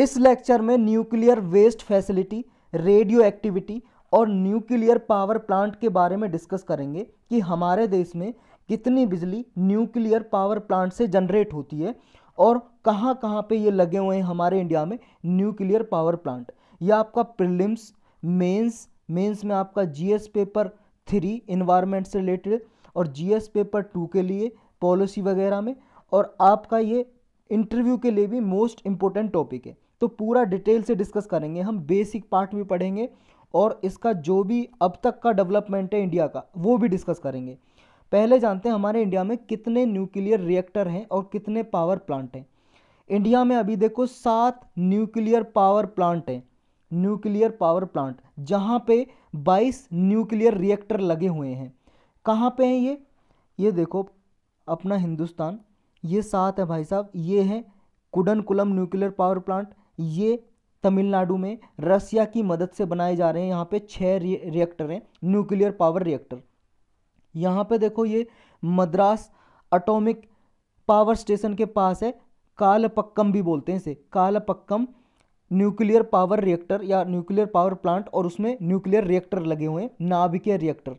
इस लेक्चर में nuclear waste facility radioactivity और न्यूक्लियर पावर प्लांट के बारे में डिस्कस करेंगे कि हमारे देश में कितनी बिजली न्यूक्लियर पावर प्लांट से जनरेट होती है और कहाँ कहाँ पे ये लगे हुए हैं हमारे इंडिया में न्यूक्लियर पावर प्लांट यह आपका प्रिलिम्स मेंस मेंस में आपका जीएस पेपर थ्री इन्वायरमेंट से रिलेटेड और जीएस पेपर टू के लिए पॉलिसी वगैरह में और आपका ये इंटरव्यू के लिए भी मोस्ट इम्पोर्टेंट टॉपिक है तो पूरा डिटेल से डिस्कस करेंगे हम बेसिक पार्ट भी पढ़ेंगे और इसका जो भी अब तक का डेवलपमेंट है इंडिया का वो भी डिस्कस करेंगे पहले जानते हैं हमारे इंडिया में कितने न्यूक्लियर रिएक्टर हैं और कितने पावर प्लांट हैं इंडिया में अभी देखो सात न्यूक्लियर पावर प्लांट हैं न्यूक्लियर पावर प्लांट जहाँ पे 22 न्यूक्लियर रिएक्टर लगे हुए हैं कहाँ पे हैं ये ये देखो अपना हिंदुस्तान ये सात है भाई साहब ये हैं कुडनकुलम न्यूक्लियर पावर प्लांट ये तमिलनाडु में रसिया की मदद से बनाए जा रहे हैं यहाँ पे छः रिएक्टर हैं न्यूक्लियर पावर रिएक्टर यहाँ पे देखो ये मद्रास अटोमिक पावर स्टेशन के पास है कालपक्कम भी बोलते हैं इसे कालपक्कम न्यूक्लियर पावर रिएक्टर या न्यूक्लियर पावर प्लांट और उसमें न्यूक्लियर रिएक्टर लगे हुए हैं नाभिकीय रिएक्टर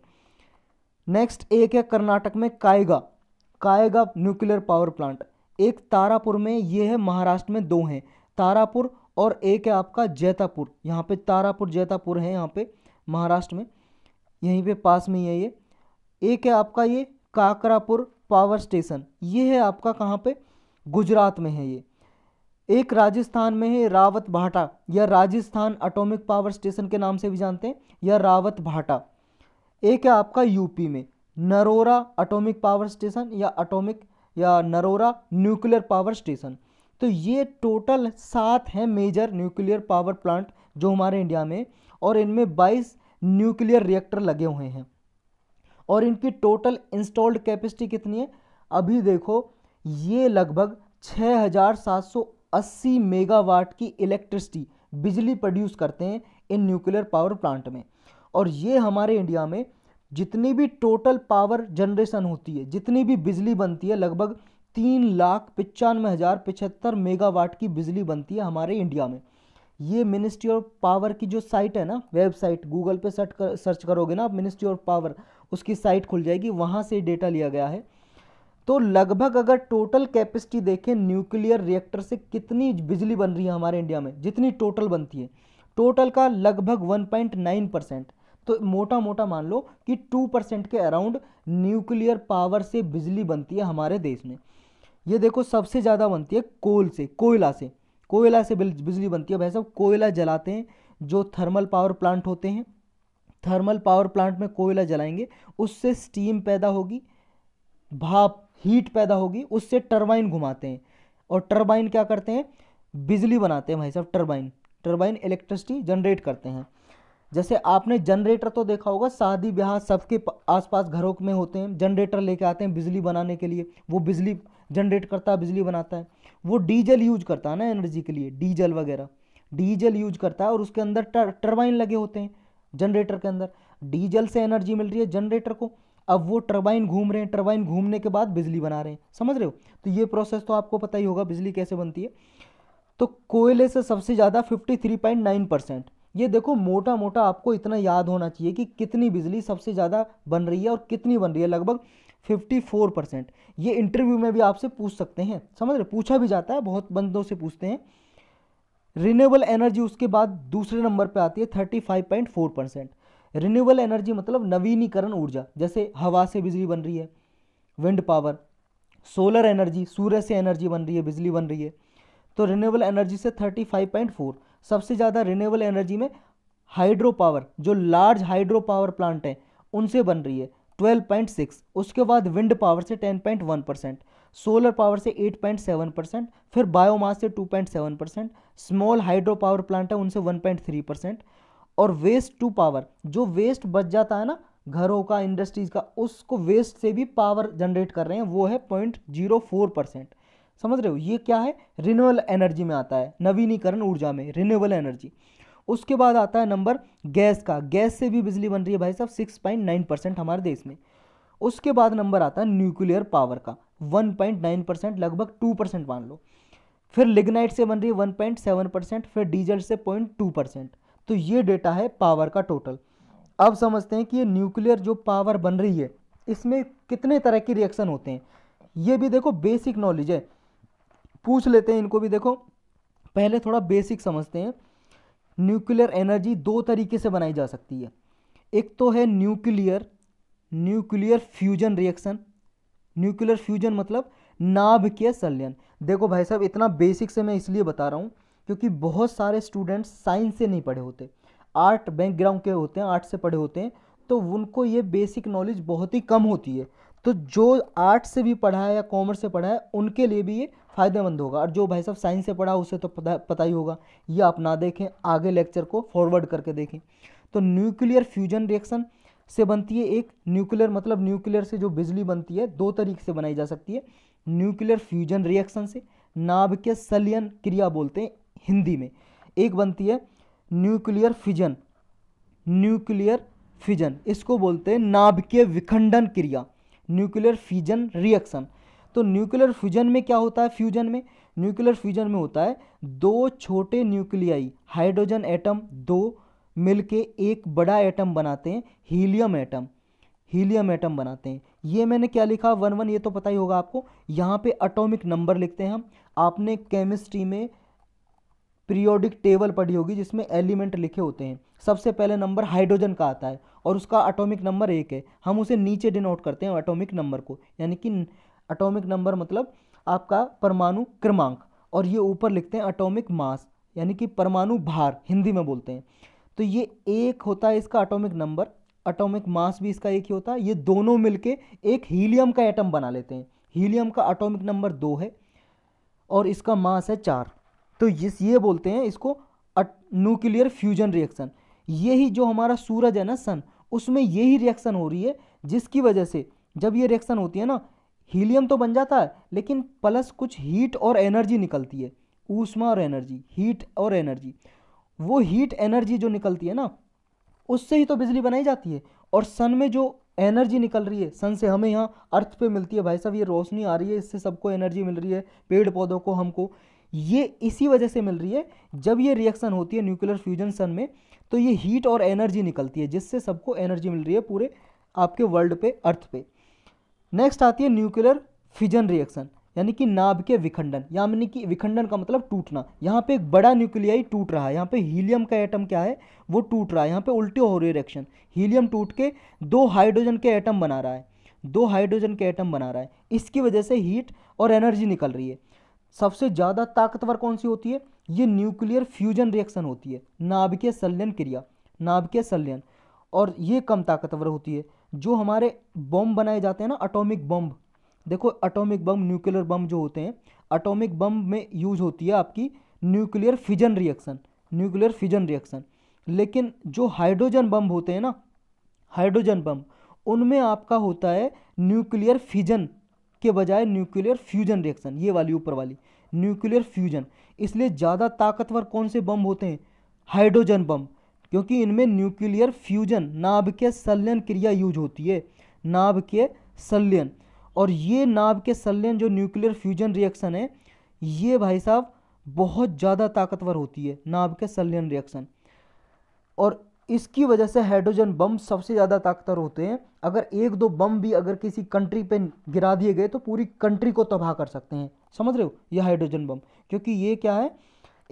नेक्स्ट एक है कर्नाटक में Kaiga Kaiga nuclear power plant एक तारापुर में ये है महाराष्ट्र में दो हैं तारापुर और एक है आपका जैतापुर यहाँ पे तारापुर जैतापुर है यहाँ पे महाराष्ट्र में यहीं पे पास में ही है ये एक है आपका ये काकरापुर पावर स्टेशन ये है आपका कहाँ पे गुजरात में है ये एक राजस्थान में है रावत भाटा या राजस्थान अटोमिक पावर स्टेशन के नाम से भी जानते हैं या रावत भाटा एक है आपका यूपी में नरोरा अटोमिक पावर स्टेशन या अटोमिक या नरोरा न्यूक्लियर पावर स्टेशन तो ये टोटल सात हैं मेजर न्यूक्लियर पावर प्लांट जो हमारे इंडिया में और इनमें बाईस न्यूक्लियर रिएक्टर लगे हुए हैं और इनकी टोटल इंस्टॉल्ड कैपेसिटी कितनी है अभी देखो ये लगभग 6780 मेगावाट की इलेक्ट्रिसिटी बिजली प्रोड्यूस करते हैं इन न्यूक्लियर पावर प्लांट में और ये हमारे इंडिया में जितनी भी टोटल पावर जनरेशन होती है जितनी भी बिजली बनती है लगभग तीन लाख पचानवे हज़ार पिछहत्तर मेगावाट की बिजली बनती है हमारे इंडिया में ये मिनिस्ट्री ऑफ पावर की जो साइट है ना वेबसाइट गूगल पे सर्च कर सर्च करोगे ना आप मिनिस्ट्री ऑफ पावर उसकी साइट खुल जाएगी वहाँ से डेटा लिया गया है तो लगभग अगर टोटल कैपेसिटी देखें न्यूक्लियर रिएक्टर से कितनी बिजली बन रही है हमारे इंडिया में जितनी टोटल बनती है टोटल का लगभग वन परसेंट तो मोटा मोटा मान लो कि 2 परसेंट के अराउंड न्यूक्लियर पावर से बिजली बनती है हमारे देश में ये देखो सबसे ज़्यादा बनती है कोल से कोयला से कोयला से बिजली बनती है भाई साहब कोयला जलाते हैं जो थर्मल पावर प्लांट होते हैं थर्मल पावर प्लांट में कोयला जलाएंगे उससे स्टीम पैदा होगी भाप हीट पैदा होगी उससे टर्बाइन घुमाते हैं और टर्बाइन क्या करते हैं बिजली बनाते हैं भाई साहब टर्बाइन टर्बाइन इलेक्ट्रिसिटी जनरेट करते हैं जैसे आपने जनरेटर तो देखा होगा शादी ब्याह सबके आसपास घरों में होते हैं जनरेटर लेके आते हैं बिजली बनाने के लिए वो बिजली जनरेट करता है बिजली बनाता है वो डीजल यूज करता है ना एनर्जी के लिए डीजल वगैरह डीजल यूज करता है और उसके अंदर टर्बाइन लगे होते हैं जनरेटर के अंदर डीजल से एनर्जी मिल रही है जनरेटर को अब वो टर्बाइन घूम रहे हैं टर्बाइन घूमने के बाद बिजली बना रहे हैं समझ रहे हो तो ये प्रोसेस तो आपको पता ही होगा बिजली कैसे बनती है तो कोयले से सबसे ज़्यादा 53.9 परसेंट ये देखो मोटा मोटा आपको इतना याद होना चाहिए कि कितनी बिजली सबसे ज़्यादा बन रही है और कितनी बन रही है लगभग 54 परसेंट ये इंटरव्यू में भी आपसे पूछ सकते हैं समझ रहे पूछा भी जाता है बहुत बंदों से पूछते हैं रिन्यूएबल एनर्जी उसके बाद दूसरे नंबर पे आती है 35.4 परसेंट रिन्यूएबल एनर्जी मतलब नवीनीकरण ऊर्जा जैसे हवा से बिजली बन रही है विंड पावर सोलर एनर्जी सूर्य से एनर्जी बन रही है बिजली बन रही है तो रिन्यूएबल एनर्जी से 35.4 सबसे ज़्यादा रिन्यूएबल एनर्जी में हाइड्रो पावर जो लार्ज हाइड्रो पावर प्लांट हैं उनसे बन रही है 12.6 उसके बाद विंड पावर से 10.1 परसेंट सोलर पावर से 8.7 परसेंट फिर बायोमास से 2.7 percent small hydro power plant है उनसे 1.3 परसेंट और वेस्ट टू पावर जो वेस्ट बच जाता है ना घरों का इंडस्ट्रीज का उसको वेस्ट से भी पावर जनरेट कर रहे हैं वो है पॉइंट जीरो फोर परसेंट समझ रहे हो ये क्या है रिन्यूअल एनर्जी में आता है नवीनीकरण ऊर्जा में रिन्यूएबल एनर्जी उसके बाद आता है नंबर गैस का गैस से भी बिजली बन रही है भाई साहब सिक्स पॉइंट नाइन परसेंट हमारे देश में उसके बाद नंबर आता है न्यूक्लियर पावर का वन पॉइंट नाइन परसेंट लगभग टू परसेंट मान लो फिर लिग्नाइट से बन रही है वन पॉइंट सेवन परसेंट फिर डीजल से पॉइंट टू परसेंट तो ये डेटा है पावर का टोटल अब समझते हैं कि ये न्यूक्लियर जो पावर बन रही है इसमें कितने तरह के रिएक्शन होते हैं ये भी देखो बेसिक नॉलेज है पूछ लेते हैं इनको भी देखो पहले थोड़ा बेसिक समझते हैं न्यूक्लियर एनर्जी दो तरीके से बनाई जा सकती है एक तो है nuclear nuclear fusion reaction nuclear fusion मतलब नाभ के संलयन देखो भाई साहब इतना बेसिक से मैं इसलिए बता रहा हूँ क्योंकि बहुत सारे स्टूडेंट्स साइंस से नहीं पढ़े होते आर्ट बैकग्राउंड के होते हैं आर्ट से पढ़े होते हैं तो उनको ये बेसिक नॉलेज बहुत ही कम होती है तो जो आर्ट से भी पढ़ा है या कॉमर्स से पढ़ा है उनके लिए भी ये फ़ायदेमंद होगा और जो भाई साहब साइंस से पढ़ा उसे तो पता पता ही होगा ये आप ना देखें आगे लेक्चर को फॉरवर्ड करके देखें तो न्यूक्लियर फ्यूजन रिएक्शन से बनती है एक न्यूक्लियर मतलब न्यूक्लियर से जो बिजली बनती है दो तरीके से बनाई जा सकती है न्यूक्लियर फ्यूजन रिएक्शन से नाभ के सलियन क्रिया बोलते हैं हिंदी में एक बनती है न्यूक्लियर फिजन न्यूक्लियर फिजन इसको बोलते हैं नाभिकीय विखंडन क्रिया न्यूक्लियर फिजन रिएक्शन तो न्यूक्लियर फ्यूजन में क्या होता है फ्यूजन में न्यूक्लियर फ्यूजन में होता है दो छोटे न्यूक्लियाई हाइड्रोजन एटम दो मिलके एक बड़ा एटम बनाते हैं हीलियम एटम हीलियम एटम बनाते हैं ये मैंने क्या लिखा वन वन ये तो पता ही होगा आपको यहाँ पे अटोमिक नंबर लिखते हैं हम आपने केमिस्ट्री में पीरियोडिक टेबल पढ़ी होगी जिसमें एलिमेंट लिखे होते हैं सबसे पहले नंबर हाइड्रोजन का आता है और उसका अटोमिक नंबर एक है हम उसे नीचे डिनोट करते हैं अटोमिक नंबर को यानी कि अटोमिक नंबर मतलब आपका परमाणु क्रमांक और ये ऊपर लिखते हैं अटोमिक मास यानी कि परमाणु भार हिंदी में बोलते हैं तो ये एक होता है इसका अटोमिक नंबर अटोमिक मास भी इसका एक ही होता है ये दोनों मिलके एक हीलियम का एटम बना लेते हैं हीलियम का अटोमिक नंबर दो है और इसका मास है चार तो इस ये बोलते हैं इसको न्यूक्लियर फ्यूजन रिएक्शन यही जो हमारा सूरज है ना सन उसमें यही रिएक्शन हो रही है जिसकी वजह से जब ये रिएक्शन होती है ना हीलियम तो बन जाता है लेकिन प्लस कुछ हीट और एनर्जी निकलती है ऊष्मा और एनर्जी हीट और एनर्जी वो हीट एनर्जी जो निकलती है ना उससे ही तो बिजली बनाई जाती है और सन में जो एनर्जी निकल रही है सन से हमें यहाँ अर्थ पे मिलती है भाई साहब ये रोशनी आ रही है इससे सबको एनर्जी मिल रही है पेड़ पौधों को हमको ये इसी वजह से मिल रही है जब ये रिएक्शन होती है न्यूक्लियर फ्यूजन सन में तो ये हीट और एनर्जी निकलती है जिससे सबको एनर्जी मिल रही है पूरे आपके वर्ल्ड पे अर्थ पे नेक्स्ट आती है न्यूक्लियर फिजन रिएक्शन यानी कि नाभ के विखंडन यानी कि विखंडन का मतलब टूटना यहाँ पे एक बड़ा न्यूक्लियाई टूट रहा है यहाँ पे हीलियम का एटम क्या है वो टूट रहा है यहाँ पे उल्टे हो रही रिएक्शन हीलियम टूट के दो हाइड्रोजन के एटम बना रहा है दो हाइड्रोजन के एटम बना रहा है इसकी वजह से हीट और एनर्जी निकल रही है सबसे ज़्यादा ताकतवर कौन सी होती है ये न्यूक्लियर फ्यूजन रिएक्शन होती है के सल्यन क्रिया के सल्यन और ये कम ताकतवर होती है जो हमारे बम बनाए जाते हैं ना अटोमिक बम देखो अटोमिक बम न्यूक्लियर बम जो होते हैं अटोमिक बम में यूज होती है आपकी nuclear fission reaction nuclear fission reaction लेकिन जो हाइड्रोजन बम होते हैं ना हाइड्रोजन बम उनमें आपका होता है न्यूक्लियर फिजन के बजाय न्यूक्लियर फ्यूजन रिएक्शन ये वाली ऊपर वाली न्यूक्लियर फ्यूजन इसलिए ज़्यादा ताकतवर कौन से बम होते हैं हाइड्रोजन बम क्योंकि इनमें न्यूक्लियर फ्यूजन नाभ के सल्यन क्रिया यूज होती है नाभ के सल्यन और ये नाभ के सल्यन जो न्यूक्लियर फ्यूजन रिएक्शन है ये भाई साहब बहुत ज़्यादा ताकतवर होती है नाभ के सल्यन रिएक्शन और इसकी वजह से हाइड्रोजन बम सबसे ज़्यादा ताकतवर होते हैं अगर एक दो बम भी अगर किसी कंट्री पे गिरा दिए गए तो पूरी कंट्री को तबाह कर सकते हैं समझ रहे हो ये हाइड्रोजन बम क्योंकि ये क्या है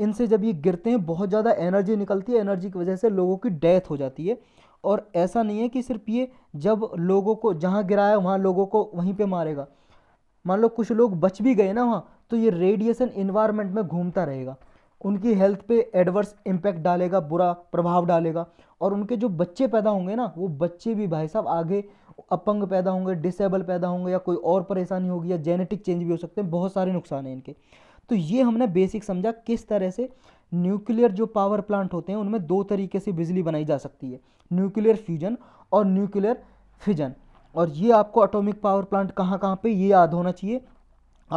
इनसे जब ये गिरते हैं बहुत ज़्यादा एनर्जी निकलती है एनर्जी की वजह से लोगों की डेथ हो जाती है और ऐसा नहीं है कि सिर्फ ये जब लोगों को जहाँ गिराया वहाँ लोगों को वहीं पर मारेगा मान लो कुछ लोग बच भी गए ना वहाँ तो ये रेडिएशन इन्वायरमेंट में घूमता रहेगा उनकी हेल्थ पे एडवर्स इम्पैक्ट डालेगा बुरा प्रभाव डालेगा और उनके जो बच्चे पैदा होंगे ना वो बच्चे भी भाई साहब आगे अपंग पैदा होंगे डिसेबल पैदा होंगे या कोई और परेशानी होगी या जेनेटिक चेंज भी हो सकते हैं बहुत सारे नुकसान हैं इनके तो ये हमने बेसिक समझा किस तरह से न्यूक्लियर जो पावर प्लांट होते हैं उनमें दो तरीके से बिजली बनाई जा सकती है न्यूक्लियर फ्यूजन और न्यूक्लियर फिजन और ये आपको अटोमिक पावर प्लांट कहाँ कहाँ पर ये याद होना चाहिए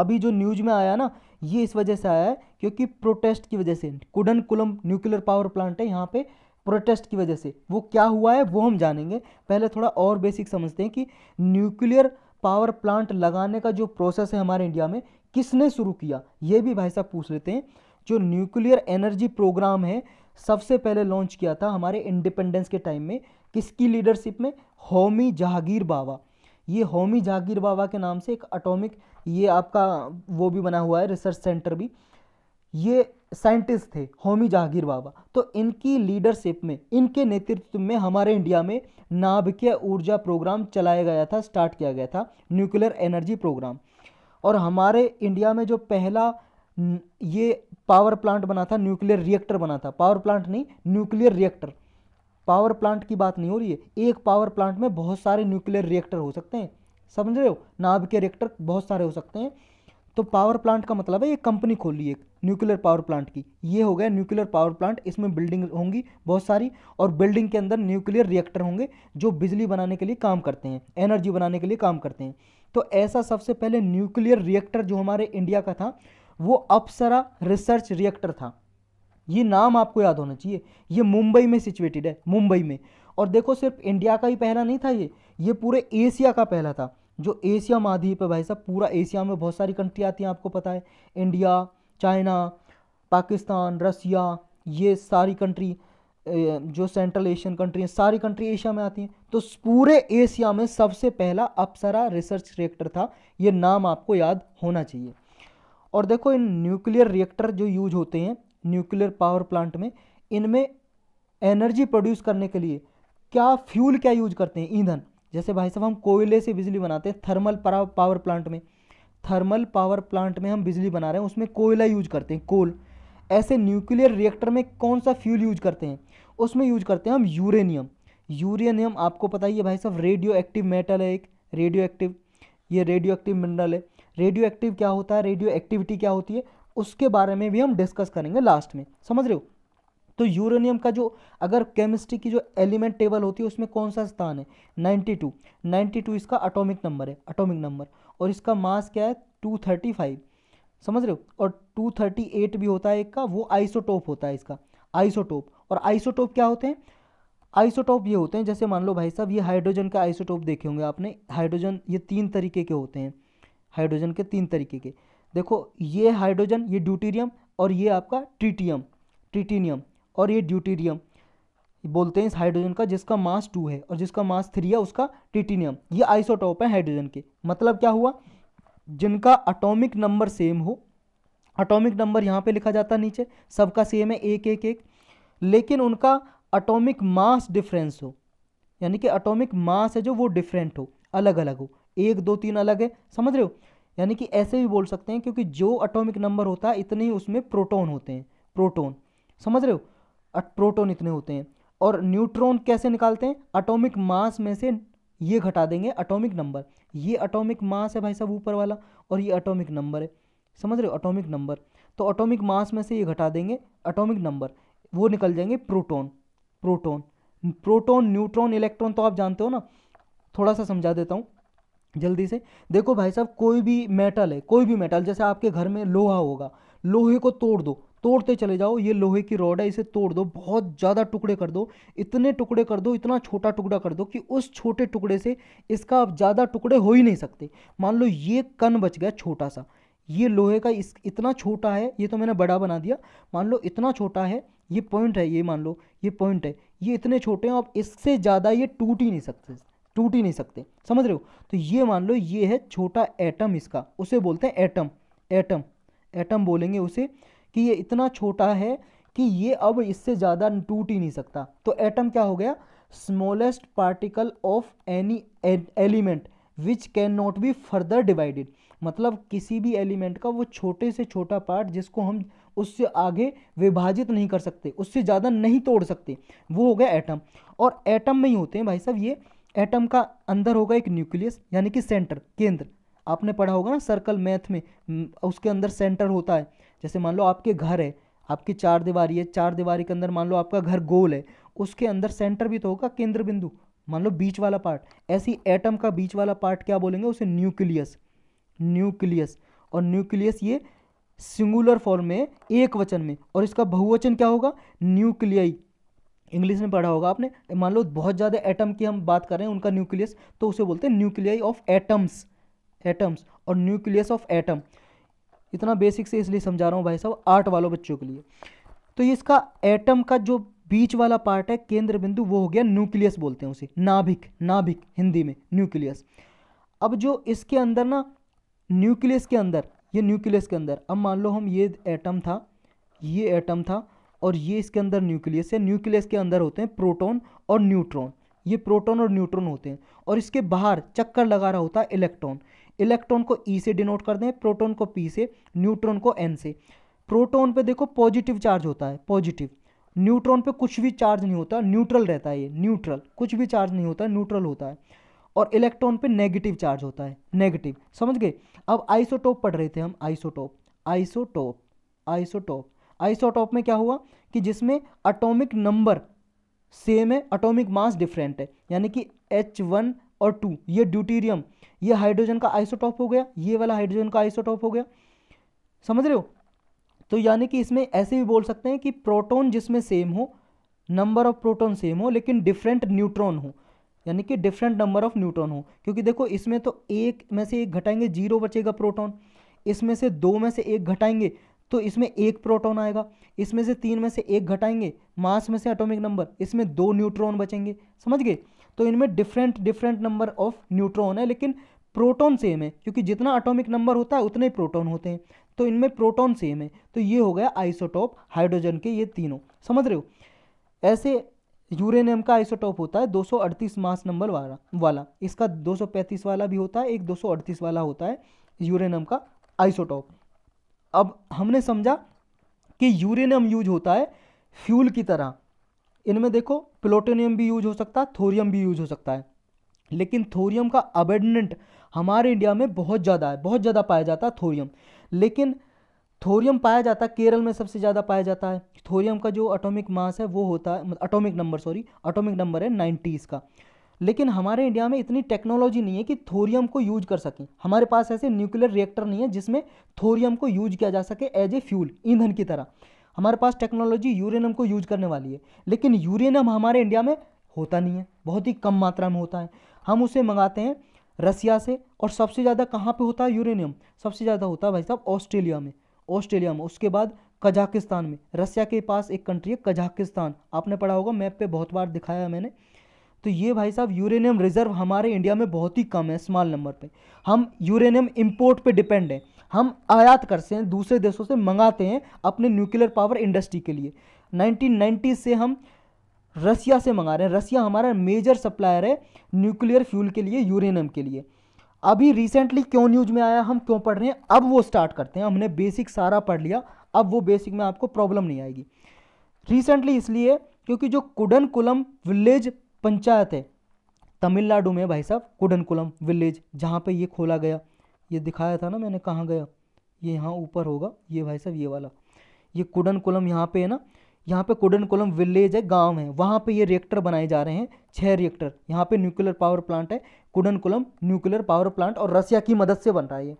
अभी जो न्यूज में आया ना ये इस वजह से आया है क्योंकि प्रोटेस्ट की वजह से Kudankulam nuclear power plant है यहाँ पे प्रोटेस्ट की वजह से वो क्या हुआ है वो हम जानेंगे पहले थोड़ा और बेसिक समझते हैं कि न्यूक्लियर पावर प्लांट लगाने का जो प्रोसेस है हमारे इंडिया में किसने शुरू किया ये भी भाई साहब पूछ लेते हैं जो न्यूक्लियर एनर्जी प्रोग्राम है सबसे पहले लॉन्च किया था हमारे इंडिपेंडेंस के टाइम में किसकी लीडरशिप में होमी जहांगीर बाबा ये होमी जहागीर बाबा के नाम से एक अटोमिक ये आपका वो भी बना हुआ है रिसर्च सेंटर भी ये साइंटिस्ट थे होमी जहांगीर बाबा तो इनकी लीडरशिप में इनके नेतृत्व में हमारे इंडिया में नाभिकीय ऊर्जा प्रोग्राम चलाया गया था स्टार्ट किया गया था न्यूक्लियर एनर्जी प्रोग्राम और हमारे इंडिया में जो पहला ये पावर प्लांट बना था न्यूक्लियर रिएक्टर बना था पावर प्लांट नहीं न्यूक्लियर रिएक्टर पावर प्लांट की बात नहीं हो रही है एक पावर प्लांट में बहुत सारे न्यूक्लियर रिएक्टर हो सकते हैं समझ रहे हो नाब के रिएक्टर बहुत सारे हो सकते हैं तो पावर प्लांट का मतलब है ये कंपनी खोली एक न्यूक्लियर पावर प्लांट की ये हो गया न्यूक्लियर पावर प्लांट इसमें बिल्डिंग होंगी बहुत सारी और बिल्डिंग के अंदर न्यूक्लियर रिएक्टर होंगे जो बिजली बनाने के लिए काम करते हैं एनर्जी बनाने के लिए काम करते हैं तो ऐसा सबसे पहले न्यूक्लियर रिएक्टर जो हमारे इंडिया का था वो अप्सरा रिसर्च रिएक्टर था ये नाम आपको याद होना चाहिए ये मुंबई में सिचुएटेड है मुंबई में और देखो सिर्फ इंडिया का ही पहला नहीं था ये ये पूरे एशिया का पहला था जो एशिया महाद्वीप है भाई साहब पूरा एशिया में बहुत सारी कंट्री आती हैं आपको पता है इंडिया चाइना पाकिस्तान रसिया ये सारी कंट्री जो सेंट्रल एशियन कंट्री हैं सारी कंट्री एशिया में आती हैं तो पूरे एशिया में सबसे पहला अप्सरा रिसर्च रिएक्टर था ये नाम आपको याद होना चाहिए और देखो इन न्यूक्लियर रिएक्टर जो यूज होते हैं न्यूक्लियर पावर प्लांट में इनमें एनर्जी प्रोड्यूस करने के लिए क्या फ्यूल क्या यूज करते हैं ईंधन जैसे भाई साहब हम कोयले से बिजली बनाते हैं थर्मल पावर प्लांट में थर्मल पावर प्लांट में हम बिजली बना रहे हैं उसमें कोयला यूज करते हैं कोल ऐसे न्यूक्लियर रिएक्टर में कौन सा फ्यूल यूज करते हैं उसमें यूज करते हैं हम यूरेनियम यूरेनियम आपको पता ही है भाई साहब रेडियो एक्टिव मेटल है एक रेडियो एक्टिव ये रेडियो एक्टिव मिनरल है रेडियो एक्टिव क्या होता है रेडियो एक्टिविटी क्या होती है उसके बारे में भी हम डिस्कस करेंगे लास्ट में समझ रहे हो तो यूरेनियम का जो अगर केमिस्ट्री की जो एलिमेंट टेबल होती है उसमें कौन सा स्थान है 92 92 इसका अटोमिक नंबर है अटोमिक नंबर और इसका मास क्या है 235 समझ रहे हो और 238 भी होता है एक का वो आइसोटोप होता है इसका आइसोटोप और आइसोटोप क्या होते हैं आइसोटोप ये होते हैं जैसे मान लो भाई साहब ये हाइड्रोजन का आइसोटोप देखे होंगे आपने हाइड्रोजन ये तीन तरीके के होते हैं हाइड्रोजन के तीन तरीके के देखो ये हाइड्रोजन ये ड्यूटीरियम और ये आपका ट्रीटियम ट्रीटीनियम और ये ड्यूटीरियम बोलते हैं इस हाइड्रोजन का जिसका मास टू है और जिसका मास थ्री है उसका ट्रीटीनियम ये आइसोटॉप है हाइड्रोजन के मतलब क्या हुआ जिनका अटोमिक नंबर सेम हो अटोमिक नंबर यहाँ पर लिखा जाता नीचे सबका सेम है एक एक एक लेकिन उनका अटोमिक मास डिफरेंस हो यानी कि अटोमिक मास है जो वो डिफरेंट हो अलग अलग हो एक दो तीन अलग है समझ रहे हो यानी कि ऐसे भी बोल सकते हैं क्योंकि जो अटोमिक नंबर होता है इतने ही उसमें प्रोटोन होते हैं प्रोटोन समझ रहे हो प्रोटोन इतने होते हैं और न्यूट्रॉन कैसे निकालते हैं अटोमिक मास में से ये घटा देंगे अटोमिक नंबर ये अटोमिक मास है भाई साहब ऊपर वाला और ये अटोमिक नंबर है समझ रहे हो अटोमिक नंबर तो अटोमिक मास में से ये घटा देंगे अटोमिक नंबर वो निकल जाएंगे proton proton proton neutron electron तो आप जानते हो ना थोड़ा सा समझा देता हूँ जल्दी से देखो भाई साहब कोई भी मेटल है कोई भी मेटल जैसे आपके घर में लोहा होगा लोहे को तोड़ दो तोड़ते चले जाओ ये लोहे की रॉड है इसे तोड़ दो बहुत ज़्यादा टुकड़े कर दो इतने टुकड़े कर दो इतना छोटा टुकड़ा कर दो कि उस छोटे टुकड़े से इसका अब ज़्यादा टुकड़े हो ही नहीं सकते मान लो ये कन बच गया छोटा सा ये लोहे का इस इतना छोटा है ये तो मैंने बड़ा बना दिया मान लो इतना छोटा है ये पॉइंट है ये मान लो ये पॉइंट है ये इतने छोटे हैं आप इससे ज़्यादा ये टूट ही नहीं सकते टूट ही नहीं सकते समझ रहे हो तो ये मान लो ये है छोटा एटम इसका उसे बोलते हैं एटम एटम एटम बोलेंगे उसे कि ये इतना छोटा है कि ये अब इससे ज़्यादा टूट ही नहीं सकता तो एटम क्या हो गया smallest particle of any element which can not be further divided मतलब किसी भी एलिमेंट का वो छोटे से छोटा पार्ट जिसको हम उससे आगे विभाजित नहीं कर सकते उससे ज़्यादा नहीं तोड़ सकते वो हो गया एटम और एटम में ही होते हैं भाई साहब ये एटम का अंदर होगा एक न्यूक्लियस यानी कि सेंटर केंद्र आपने पढ़ा होगा ना सर्कल मैथ में उसके अंदर सेंटर होता है जैसे मान लो आपके घर है आपकी चार दीवारी है चार दीवारी के अंदर मान लो आपका घर गोल है उसके अंदर सेंटर भी तो होगा केंद्र बिंदु मान लो बीच वाला पार्ट ऐसी एटम का बीच वाला पार्ट क्या बोलेंगे उसे न्यूक्लियस न्यूक्लियस और न्यूक्लियस ये सिंगुलर फॉर्म में एक वचन में और इसका बहुवचन क्या होगा न्यूक्लियाई इंग्लिश में पढ़ा होगा आपने मान लो बहुत ज़्यादा एटम की हम बात कर रहे हैं उनका न्यूक्लियस तो उसे बोलते हैं न्यूक्लियाई ऑफ एटम्स एटम्स और न्यूक्लियस ऑफ एटम इतना बेसिक से इसलिए समझा रहा हूँ भाई साहब आर्ट वालों बच्चों के लिए तो इसका एटम का जो बीच वाला पार्ट है केंद्र बिंदु वो हो गया न्यूक्लियस बोलते हैं उसे नाभिक नाभिक हिंदी में न्यूक्लियस अब जो इसके अंदर ना न्यूक्लियस के अंदर ये न्यूक्लियस के अंदर अब मान लो हम ये एटम था ये एटम था और ये इसके अंदर न्यूक्लियस है न्यूक्लियस के अंदर होते हैं प्रोटोन और न्यूट्रॉन ये प्रोटोन और न्यूट्रॉन होते हैं और इसके बाहर चक्कर लगा रहा होता है इलेक्ट्रॉन इलेक्ट्रॉन को ई e से डिनोट कर दें प्रोटोन को पी से न्यूट्रॉन को एन से प्रोटोन पे देखो पॉजिटिव चार्ज होता है पॉजिटिव न्यूट्रॉन पे कुछ भी चार्ज नहीं होता न्यूट्रल रहता है ये न्यूट्रल कुछ भी चार्ज नहीं होता न्यूट्रल होता है और इलेक्ट्रॉन पे नेगेटिव चार्ज होता है नेगेटिव समझ गए अब आइसोटोप पढ़ रहे थे हम आइसोटोप आइसोटोप आइसोटोप आइसोटोप में क्या हुआ कि जिसमें अटोमिक नंबर सेम है अटोमिक मास डिफरेंट है यानी कि एच वन और टू ये ड्यूटीरियम ये हाइड्रोजन का आइसोटॉप हो गया ये वाला हाइड्रोजन का आइसोटॉप हो गया समझ रहे हो तो यानी कि इसमें ऐसे भी बोल सकते हैं कि प्रोटॉन जिसमें सेम हो नंबर ऑफ प्रोटॉन सेम हो लेकिन डिफरेंट न्यूट्रॉन हो यानी कि डिफरेंट नंबर ऑफ न्यूट्रॉन हो क्योंकि देखो इसमें तो एक में से एक घटाएंगे जीरो बचेगा प्रोटॉन इसमें से दो में से एक घटाएंगे तो इसमें एक प्रोटॉन आएगा इसमें से तीन में से एक घटाएंगे मास में से एटॉमिक नंबर इसमें दो न्यूट्रॉन बचेंगे समझ गए तो इनमें different different number of neutron है लेकिन प्रोटॉन सेम है क्योंकि जितना एटॉमिक नंबर होता है उतने ही प्रोटॉन होते हैं तो इनमें प्रोटॉन सेम है तो ये हो गया आइसोटॉप हाइड्रोजन के ये तीनों समझ रहे हो ऐसे यूरेनियम का आइसोटॉप होता है 238 मास नंबर वाला वाला इसका 235 वाला भी होता है एक 238 वाला होता है यूरेनियम का आइसोटॉप अब हमने समझा कि यूरेनियम यूज होता है फ्यूल की तरह इनमें देखो प्लूटोनियम भी यूज हो सकता है थोरियम भी यूज हो सकता है लेकिन थोरियम का अबेडनेंट हमारे इंडिया में बहुत ज़्यादा है बहुत ज़्यादा पाया जाता है थोरियम लेकिन थोरियम पाया जाता है केरल में सबसे ज़्यादा पाया जाता है थोरियम का जो अटोमिक मास है वो होता है atomic number sorry atomic number है नाइन्टीज़ का लेकिन हमारे इंडिया में इतनी टेक्नोलॉजी नहीं है कि थोरियम को यूज कर सकें हमारे पास ऐसे न्यूक्लियर रिएक्टर नहीं है जिसमें थोरियम को यूज किया जा सके एज ए फ्यूल ईंधन की तरह हमारे पास टेक्नोलॉजी यूरेनियम को यूज करने वाली है लेकिन यूरेनियम हमारे इंडिया में होता नहीं है बहुत ही कम मात्रा में होता है हम उसे मंगाते हैं रसिया से और सबसे ज़्यादा कहाँ पर होता है यूरेनियम सबसे ज़्यादा होता है भाई साहब ऑस्ट्रेलिया में ऑस्ट्रेलिया में उसके बाद कजाकिस्तान में रसिया के पास एक कंट्री है कजाकिस्तान आपने पढ़ा होगा मैप पे बहुत बार दिखाया मैंने तो ये भाई साहब यूरेनियम रिजर्व हमारे इंडिया में बहुत ही कम है स्मॉल नंबर पे हम यूरेनियम इंपोर्ट पे डिपेंड हैं हम आयात करते हैं दूसरे देशों से मंगाते हैं अपने न्यूक्लियर पावर इंडस्ट्री के लिए 1990 से हम रसिया से मंगा रहे हैं रसिया हमारा मेजर सप्लायर है न्यूक्लियर फ्यूल के लिए यूरेनियम के लिए अभी रिसेंटली क्यों न्यूज में आया हम क्यों पढ़ रहे हैं अब वो स्टार्ट करते हैं हमने बेसिक सारा पढ़ लिया अब वो बेसिक में आपको प्रॉब्लम नहीं आएगी रिसेंटली इसलिए क्योंकि जो कुडनकुलम विलेज पंचायत है तमिलनाडु में भाई साहब कुडनकुलम विलेज जहाँ पे ये खोला गया ये दिखाया था ना मैंने कहाँ गया ये यहाँ ऊपर होगा ये भाई साहब ये वाला ये कुडनकुलम यहाँ पे है ना यहाँ पे कोडन कोलम विलेज है गांव है वहाँ पे ये रिएक्टर बनाए जा रहे हैं छः रिएक्टर यहाँ पे न्यूक्लियर पावर प्लांट है Kudankulam nuclear power plant और रसिया की मदद से बन रहा है ये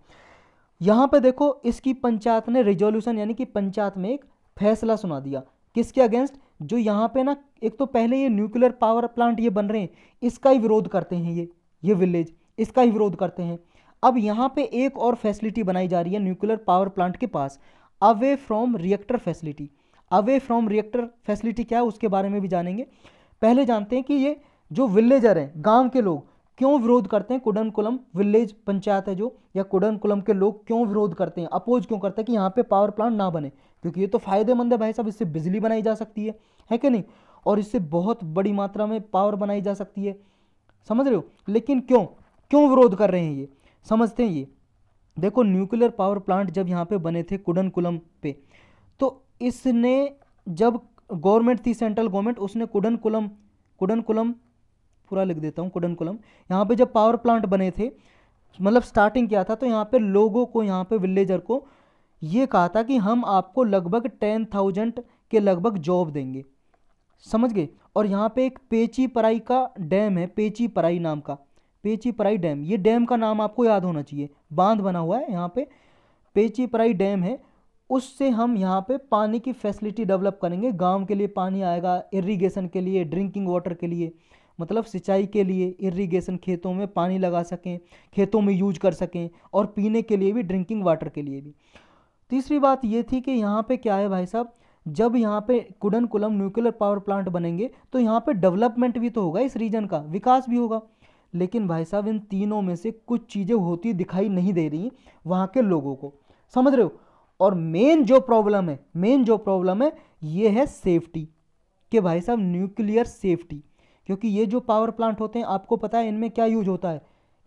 यहाँ पे देखो इसकी पंचायत ने रिजोल्यूशन यानी कि पंचायत में एक फैसला सुना दिया किसके अगेंस्ट जो यहाँ पे ना एक तो पहले ये न्यूक्लियर पावर प्लांट ये बन रहे हैं इसका ही विरोध करते हैं ये ये विलेज इसका ही विरोध करते हैं अब यहाँ पे एक और फैसिलिटी बनाई जा रही है न्यूक्लियर पावर प्लांट के पास away from reactor facility away from reactor facility क्या है उसके बारे में भी जानेंगे पहले जानते हैं कि ये जो विलेजर हैं गांव के लोग क्यों विरोध करते हैं कुडनकुलम विलेज पंचायत है जो या कुडनकुलम के लोग क्यों विरोध करते हैं अपोज क्यों करते हैं कि यहाँ पे पावर प्लांट ना बने क्योंकि ये तो फायदेमंद है भाई साहब इससे बिजली बनाई जा सकती है है कि नहीं और इससे बहुत बड़ी मात्रा में पावर बनाई जा सकती है समझ रहे हो लेकिन क्यों क्यों विरोध कर रहे हैं ये समझते हैं ये देखो न्यूक्लियर पावर प्लांट जब यहाँ पे बने थे कुडनकुलम पे इसने जब गवर्नमेंट थी सेंट्रल गवर्नमेंट उसने कुडन कुलम कुडन कुलम पूरा लिख देता हूँ कुडन कुलम यहाँ पे जब पावर प्लांट बने थे मतलब स्टार्टिंग किया था तो यहाँ पे लोगों को यहाँ पे विलेजर को ये कहा था कि हम आपको लगभग टेन थाउजेंड के लगभग जॉब देंगे समझ गए और यहाँ पे एक पेची पराई का डैम है पेची पराई नाम का पेची पराई डैम ये डैम का नाम आपको याद होना चाहिए बांध बना हुआ है यहाँ पे पेची पराई डैम है उससे हम यहाँ पे पानी की फैसिलिटी डेवलप करेंगे गांव के लिए पानी आएगा इरिगेशन के लिए ड्रिंकिंग वाटर के लिए मतलब सिंचाई के लिए इरिगेशन खेतों में पानी लगा सकें खेतों में यूज कर सकें और पीने के लिए भी ड्रिंकिंग वाटर के लिए भी तीसरी बात ये थी कि यहाँ पे क्या है भाई साहब जब यहाँ पे Kudankulam nuclear power plant बनेंगे तो यहाँ पे डेवलपमेंट भी तो होगा इस रीजन का विकास भी होगा लेकिन भाई साहब इन तीनों में से कुछ चीज़ें होती दिखाई नहीं दे रही वहाँ के लोगों को समझ रहे हो और मेन जो प्रॉब्लम है मेन जो प्रॉब्लम है ये है सेफ्टी कि भाई साहब न्यूक्लियर सेफ्टी क्योंकि ये जो पावर प्लांट होते हैं आपको पता है इनमें क्या यूज होता है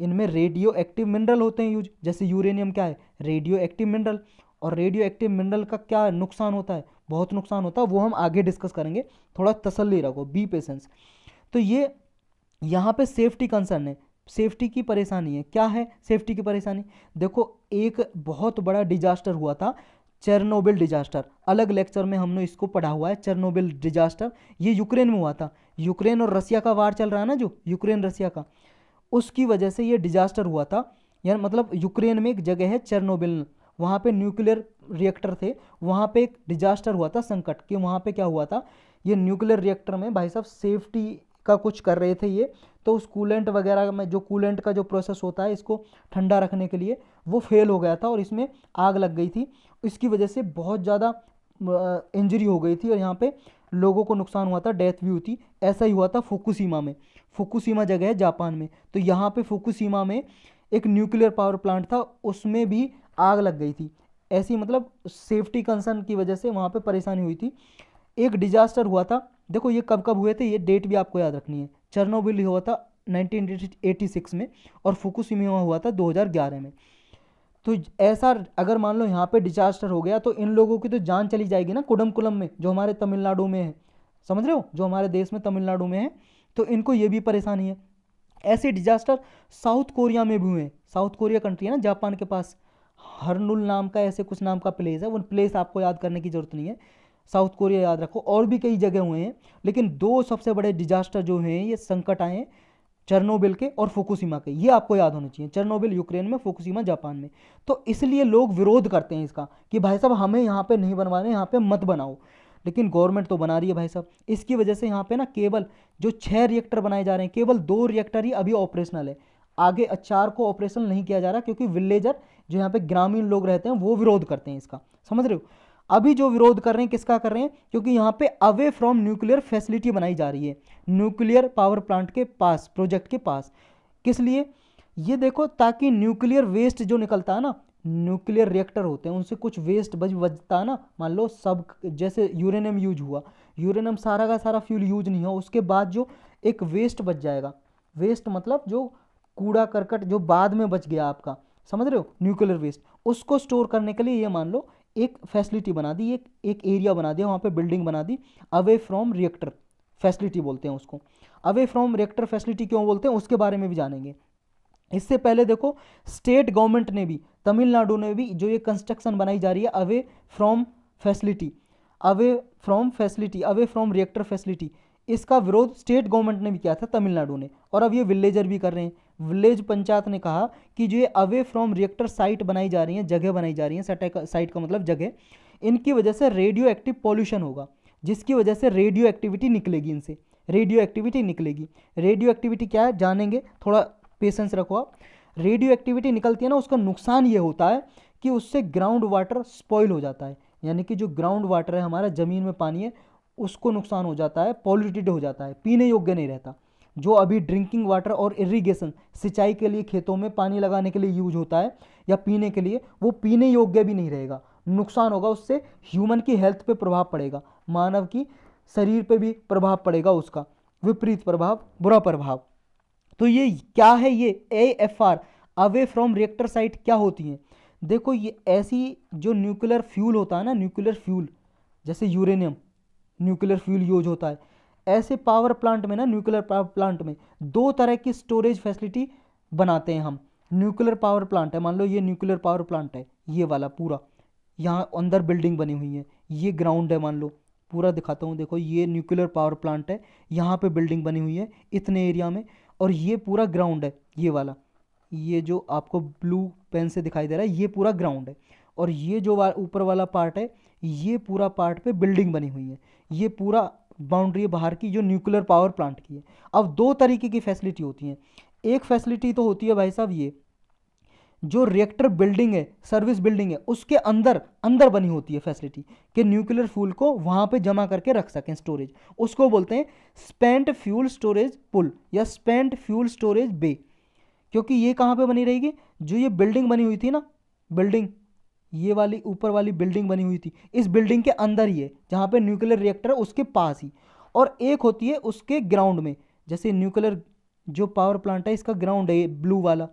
इनमें रेडियो एक्टिव मिनरल होते हैं यूज जैसे यूरेनियम क्या है रेडियो एक्टिव मिनरल और रेडियो एक्टिव मिनरल का क्या नुकसान होता है बहुत नुकसान होता है वो हम आगे डिस्कस करेंगे थोड़ा तसल्ली रखो बी पेशेंस तो ये यहाँ पे सेफ्टी कंसर्न है सेफ्टी की परेशानी है क्या है सेफ्टी की परेशानी देखो एक बहुत बड़ा डिजास्टर हुआ था चेरनोबिल डिजास्टर अलग लेक्चर में हमने इसको पढ़ा हुआ है चेरनोबिल डिजास्टर ये यूक्रेन में हुआ था यूक्रेन और रसिया का वार चल रहा है ना जो यूक्रेन रसिया का उसकी वजह से ये डिजास्टर हुआ था यानी मतलब यूक्रेन में एक जगह है चेरनोबिल वहाँ पे न्यूक्लियर रिएक्टर थे वहाँ पे एक डिजास्टर हुआ था संकट कि वहाँ पे क्या हुआ था ये न्यूक्लियर रिएक्टर में भाई साहब सेफ्टी का कुछ कर रहे थे ये तो उस कूलेंट वगैरह में जो कूलेंट का जो प्रोसेस होता है इसको ठंडा रखने के लिए वो फेल हो गया था और इसमें आग लग गई थी इसकी वजह से बहुत ज़्यादा इंजरी हो गई थी और यहाँ पे लोगों को नुकसान हुआ था डेथ भी हुई थी ऐसा ही हुआ था फुकुसीमा में फुकुसीमा जगह है जापान में तो यहाँ पे फुकुसीमा में एक न्यूक्लियर पावर प्लांट था उसमें भी आग लग गई थी ऐसी मतलब सेफ्टी कंसर्न की वजह से वहाँ पे परेशानी हुई थी एक डिजास्टर हुआ था देखो ये कब कब हुए थे ये डेट भी आपको याद रखनी है चरनोबिल हुआ था 1986 में और फुकुशिमा हुआ था 2011 में तो ऐसा अगर मान लो यहाँ पे डिजास्टर हो गया तो इन लोगों की तो जान चली जाएगी ना कुडमकुलम में जो हमारे तमिलनाडु में है समझ रहे हो जो हमारे देश में तमिलनाडु में है तो इनको ये भी परेशानी है ऐसे डिजास्टर साउथ कोरिया में भी हुए हैं साउथ कोरिया कंट्री है ना जापान के पास हरनुल नाम का ऐसे कुछ नाम का प्लेस है वो प्लेस आपको याद करने की जरूरत नहीं है साउथ कोरिया याद रखो और भी कई जगह हुए हैं लेकिन दो सबसे बड़े डिजास्टर जो हैं ये संकट आए चरनोबिल के और फुकुशिमा के ये आपको याद होने चाहिए चरनोबिल यूक्रेन में फुकुशिमा जापान में तो इसलिए लोग विरोध करते हैं इसका कि भाई साहब हमें यहाँ पे नहीं रहे यहाँ पे मत बनाओ लेकिन गवर्नमेंट तो बना रही है भाई साहब इसकी वजह से यहाँ पे ना केवल जो छः रिएक्टर बनाए जा रहे हैं केवल दो रिएक्टर ही अभी ऑपरेशनल है आगे चार को ऑपरेशनल नहीं किया जा रहा क्योंकि विलेजर जो यहाँ पे ग्रामीण लोग रहते हैं वो विरोध करते हैं इसका समझ रहे हो अभी जो विरोध कर रहे हैं किसका कर रहे हैं क्योंकि यहाँ पे अवे फ्रॉम न्यूक्लियर फैसिलिटी बनाई जा रही है न्यूक्लियर पावर प्लांट के पास प्रोजेक्ट के पास किस लिए ये देखो ताकि न्यूक्लियर वेस्ट जो निकलता है ना न्यूक्लियर रिएक्टर होते हैं उनसे कुछ वेस्ट बज बजता है ना मान लो सब जैसे यूरेनियम यूज हुआ यूरेनियम सारा का सारा फ्यूल यूज नहीं हो उसके बाद जो एक वेस्ट बच जाएगा वेस्ट मतलब जो कूड़ा करकट जो बाद में बच गया आपका समझ रहे हो न्यूक्लियर वेस्ट उसको स्टोर करने के लिए ये मान लो एक फैसिलिटी बना दी एक एक एरिया बना दिया वहाँ पे बिल्डिंग बना दी अवे फ्रॉम रिएक्टर फैसिलिटी बोलते हैं उसको अवे फ्रॉम रिएक्टर फैसिलिटी क्यों बोलते हैं उसके बारे में भी जानेंगे इससे पहले देखो स्टेट गवर्नमेंट ने भी तमिलनाडु ने भी जो ये कंस्ट्रक्शन बनाई जा रही है away from facility away from facility away from reactor facility इसका विरोध स्टेट गवर्नमेंट ने भी किया था तमिलनाडु ने और अब ये विलेजर भी कर रहे हैं विलेज पंचायत ने कहा कि जो ये अवे फ्रॉम रिएक्टर साइट बनाई जा रही हैं जगह बनाई जा रही हैं साइट का मतलब जगह इनकी वजह से रेडियो एक्टिव पॉल्यूशन होगा जिसकी वजह से रेडियो एक्टिविटी निकलेगी इनसे रेडियो एक्टिविटी निकलेगी रेडियो एक्टिविटी क्या है जानेंगे थोड़ा पेशेंस रखो आप रेडियो एक्टिविटी निकलती है ना उसका नुकसान ये होता है कि उससे ग्राउंड वाटर स्पॉइल हो जाता है यानी कि जो ग्राउंड वाटर है हमारा ज़मीन में पानी है उसको नुकसान हो जाता है पॉल्यूटेड हो जाता है पीने योग्य नहीं रहता जो अभी ड्रिंकिंग वाटर और इरिगेशन सिंचाई के लिए खेतों में पानी लगाने के लिए यूज होता है या पीने के लिए वो पीने योग्य भी नहीं रहेगा नुकसान होगा उससे ह्यूमन की हेल्थ पे प्रभाव पड़ेगा मानव की शरीर पे भी प्रभाव पड़ेगा उसका विपरीत प्रभाव बुरा प्रभाव तो ये क्या है ये A F R away from reactor site क्या होती हैं देखो ये ऐसी जो न्यूक्लियर फ्यूल होता है ना न्यूक्लियर फ्यूल जैसे यूरेनियम न्यूक्लियर फ्यूल यूज होता है ऐसे पावर प्लांट में ना न्यूक्लियर पावर प्लांट में दो तरह की स्टोरेज फैसिलिटी बनाते हैं हम न्यूक्लियर पावर प्लांट है मान लो ये न्यूक्लियर पावर प्लांट है ये वाला पूरा यहाँ अंदर बिल्डिंग बनी हुई है ये ग्राउंड है मान लो पूरा दिखाता हूँ देखो ये न्यूक्लियर पावर प्लांट है यहाँ पे बिल्डिंग बनी हुई है इतने एरिया में और ये पूरा ग्राउंड है ये वाला ये जो आपको ब्लू पेन से दिखाई दे रहा है ये पूरा ग्राउंड है और ये जो ऊपर वाला पार्ट है ये पूरा पार्ट पे बिल्डिंग बनी हुई है ये पूरा बाउंड्री है बाहर की जो न्यूक्लियर पावर प्लांट की है अब दो तरीके की फैसिलिटी होती हैं एक फैसिलिटी तो होती है भाई साहब ये जो रिएक्टर बिल्डिंग है सर्विस बिल्डिंग है उसके अंदर अंदर बनी होती है फैसिलिटी कि न्यूक्लियर फ्यूल को वहाँ पे जमा करके रख सकें स्टोरेज उसको बोलते हैं स्पेंट फ्यूल स्टोरेज पुल या स्पेंट फ्यूल स्टोरेज बे क्योंकि ये कहाँ पे बनी रहेगी जो ये बिल्डिंग बनी हुई थी ना बिल्डिंग ये वाली ऊपर वाली बिल्डिंग बनी हुई थी इस बिल्डिंग के अंदर ही है जहाँ पे न्यूक्लियर रिएक्टर है उसके पास ही और एक होती है उसके ग्राउंड में जैसे न्यूक्लियर जो पावर प्लांट है इसका ग्राउंड है ब्लू वाला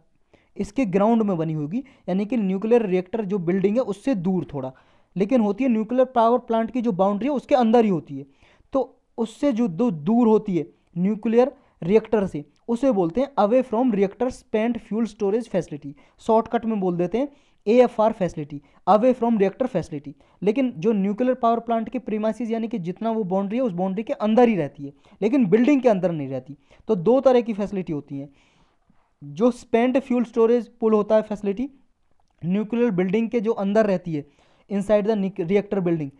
इसके ग्राउंड में बनी होगी यानी कि न्यूक्लियर रिएक्टर जो बिल्डिंग है उससे दूर थोड़ा लेकिन होती है न्यूक्लियर पावर प्लांट की जो बाउंड्री है उसके अंदर ही होती है तो उससे जो दो दूर होती है न्यूक्लियर रिएक्टर से उसे बोलते हैं away from reactor spend fuel storage facility shortcut में बोल देते हैं A facility away from reactor facility लेकिन जो न्यूक्लियर पावर प्लांट के प्रीमाइसिस यानी कि जितना वो बाउंड्री है उस बाउंड्री के अंदर ही रहती है लेकिन बिल्डिंग के अंदर नहीं रहती तो दो तरह की फैसिलिटी होती हैं जो स्पेंड फ्यूल स्टोरेज पुल होता है फैसिलिटी न्यूक्लियर बिल्डिंग के जो अंदर रहती है इनसाइड द रिएक्टर बिल्डिंग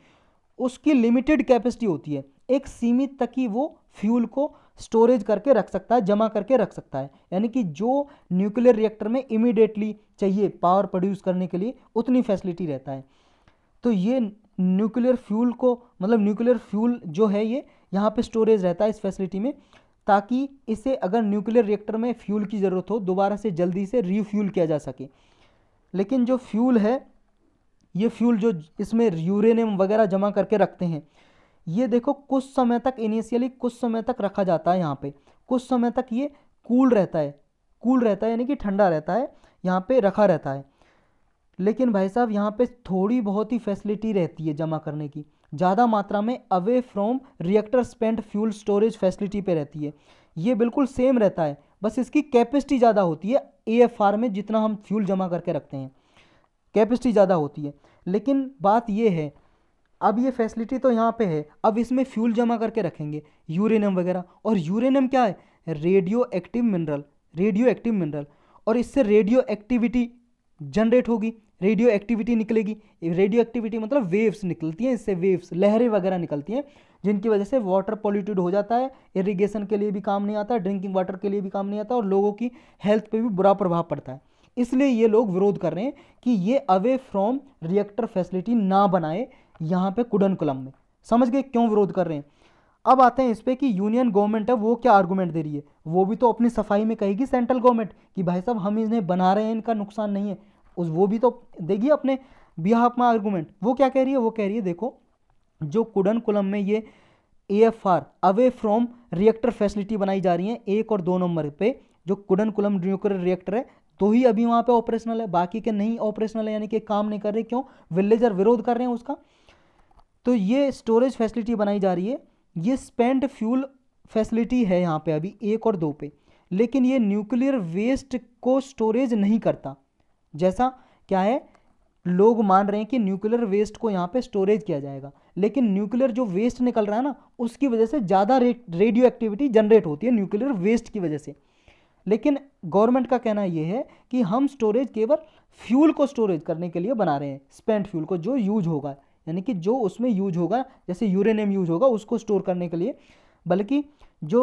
उसकी लिमिटेड कैपेसिटी होती है एक सीमित तक ही वो फ्यूल को स्टोरेज करके रख सकता है जमा करके रख सकता है यानी कि जो न्यूक्लियर रिएक्टर में इमीडिएटली चाहिए पावर प्रोड्यूस करने के लिए उतनी फैसिलिटी रहता है तो ये न्यूक्लियर फ्यूल को मतलब न्यूक्लियर फ्यूल जो है ये यहाँ पे स्टोरेज रहता है इस फैसिलिटी में ताकि इसे अगर न्यूक्लियर रिएक्टर में फ्यूल की ज़रूरत हो दोबारा से जल्दी से रीफ्यूल किया जा सके लेकिन जो फ्यूल है ये फ्यूल जो इसमें यूरेनियम वगैरह जमा करके रखते हैं ये देखो कुछ समय तक इनिशियली कुछ समय तक रखा जाता है यहाँ पे कुछ समय तक ये कूल रहता है कूल रहता है यानी कि ठंडा रहता है यहाँ पे रखा रहता है लेकिन भाई साहब यहाँ पे थोड़ी बहुत ही फैसिलिटी रहती है जमा करने की ज़्यादा मात्रा में away from reactor spent fuel storage facility पे रहती है ये बिल्कुल सेम रहता है बस इसकी कैपेसिटी ज़्यादा होती है ए में जितना हम फ्यूल जमा करके रखते हैं कैपेसिटी ज़्यादा होती है लेकिन बात यह है अब ये फैसिलिटी तो यहाँ पे है अब इसमें फ्यूल जमा करके रखेंगे यूरेनियम वगैरह और यूरेनियम क्या है radioactive mineral radioactive mineral और इससे रेडियो एक्टिविटी जनरेट होगी रेडियो एक्टिविटी निकलेगी रेडियो एक्टिविटी मतलब वेव्स निकलती हैं इससे वेव्स लहरें वगैरह निकलती हैं जिनकी वजह से वाटर पॉल्यूटेड हो जाता है इरिगेशन के लिए भी काम नहीं आता ड्रिंकिंग वाटर के लिए भी काम नहीं आता और लोगों की हेल्थ पे भी बुरा प्रभाव पड़ता है इसलिए ये लोग विरोध कर रहे हैं कि ये अवे फ्रॉम रिएक्टर फैसिलिटी ना बनाए यहाँ पे कुडनकुलम में समझ गए क्यों विरोध कर रहे हैं अब आते हैं इस पर कि यूनियन गवर्नमेंट है वो क्या आर्गूमेंट दे रही है वो भी तो अपनी सफाई में कहेगी सेंट्रल गवर्नमेंट कि भाई साहब हम इन्हें बना रहे हैं इनका नुकसान नहीं है उस वो भी तो देगी अपने बिहाफ में आर्गूमेंट वो क्या कह रही है वो कह रही है देखो जो कुडन कुलम में ये A F R away from reactor facility बनाई जा रही है एक और दो नंबर पे जो कुडन कुलम न्यूक्लियर रिएक्टर है तो ही अभी वहाँ पे ऑपरेशनल है बाकी के नहीं ऑपरेशनल है यानी कि काम नहीं कर रहे क्यों विलेजर विरोध कर रहे हैं उसका तो ये स्टोरेज फैसिलिटी बनाई जा रही है ये स्पेंट फ्यूल फैसिलिटी है यहाँ पे अभी एक और दो पे लेकिन ये न्यूक्लियर वेस्ट को स्टोरेज नहीं करता जैसा क्या है लोग मान रहे हैं कि न्यूक्लियर वेस्ट को यहाँ पे स्टोरेज किया जाएगा लेकिन न्यूक्लियर जो वेस्ट निकल रहा है ना उसकी वजह से ज़्यादा रेडियो एक्टिविटी जनरेट होती है न्यूक्लियर वेस्ट की वजह से लेकिन गवर्नमेंट का कहना यह है कि हम स्टोरेज केवल फ्यूल को स्टोरेज करने के लिए बना रहे हैं स्पेंट फ्यूल को जो यूज होगा यानी कि जो उसमें यूज होगा जैसे यूरेनियम यूज होगा उसको स्टोर करने के लिए बल्कि जो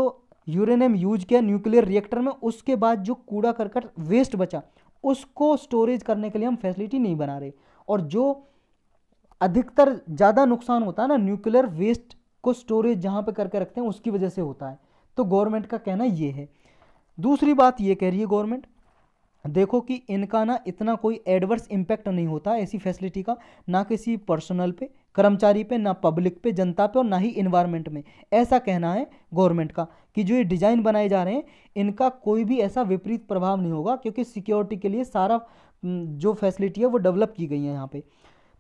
यूरेनियम यूज किया न्यूक्लियर रिएक्टर में उसके बाद जो कूड़ा करकट वेस्ट बचा उसको स्टोरेज करने के लिए हम फैसिलिटी नहीं बना रहे और जो अधिकतर ज़्यादा नुकसान होता है ना न्यूक्लियर वेस्ट को स्टोरेज जहाँ पे करके रखते हैं उसकी वजह से होता है तो गवर्नमेंट का कहना ये है दूसरी बात ये कह रही है गवर्नमेंट देखो कि इनका ना इतना कोई एडवर्स इम्पैक्ट नहीं होता ऐसी फैसिलिटी का ना किसी पर्सनल पे कर्मचारी पे ना पब्लिक पे जनता पे और ना ही इन्वायरमेंट में ऐसा कहना है गवर्नमेंट का कि जो ये डिज़ाइन बनाए जा रहे हैं इनका कोई भी ऐसा विपरीत प्रभाव नहीं होगा क्योंकि सिक्योरिटी के लिए सारा जो फैसिलिटी है वो डेवलप की गई है यहाँ पर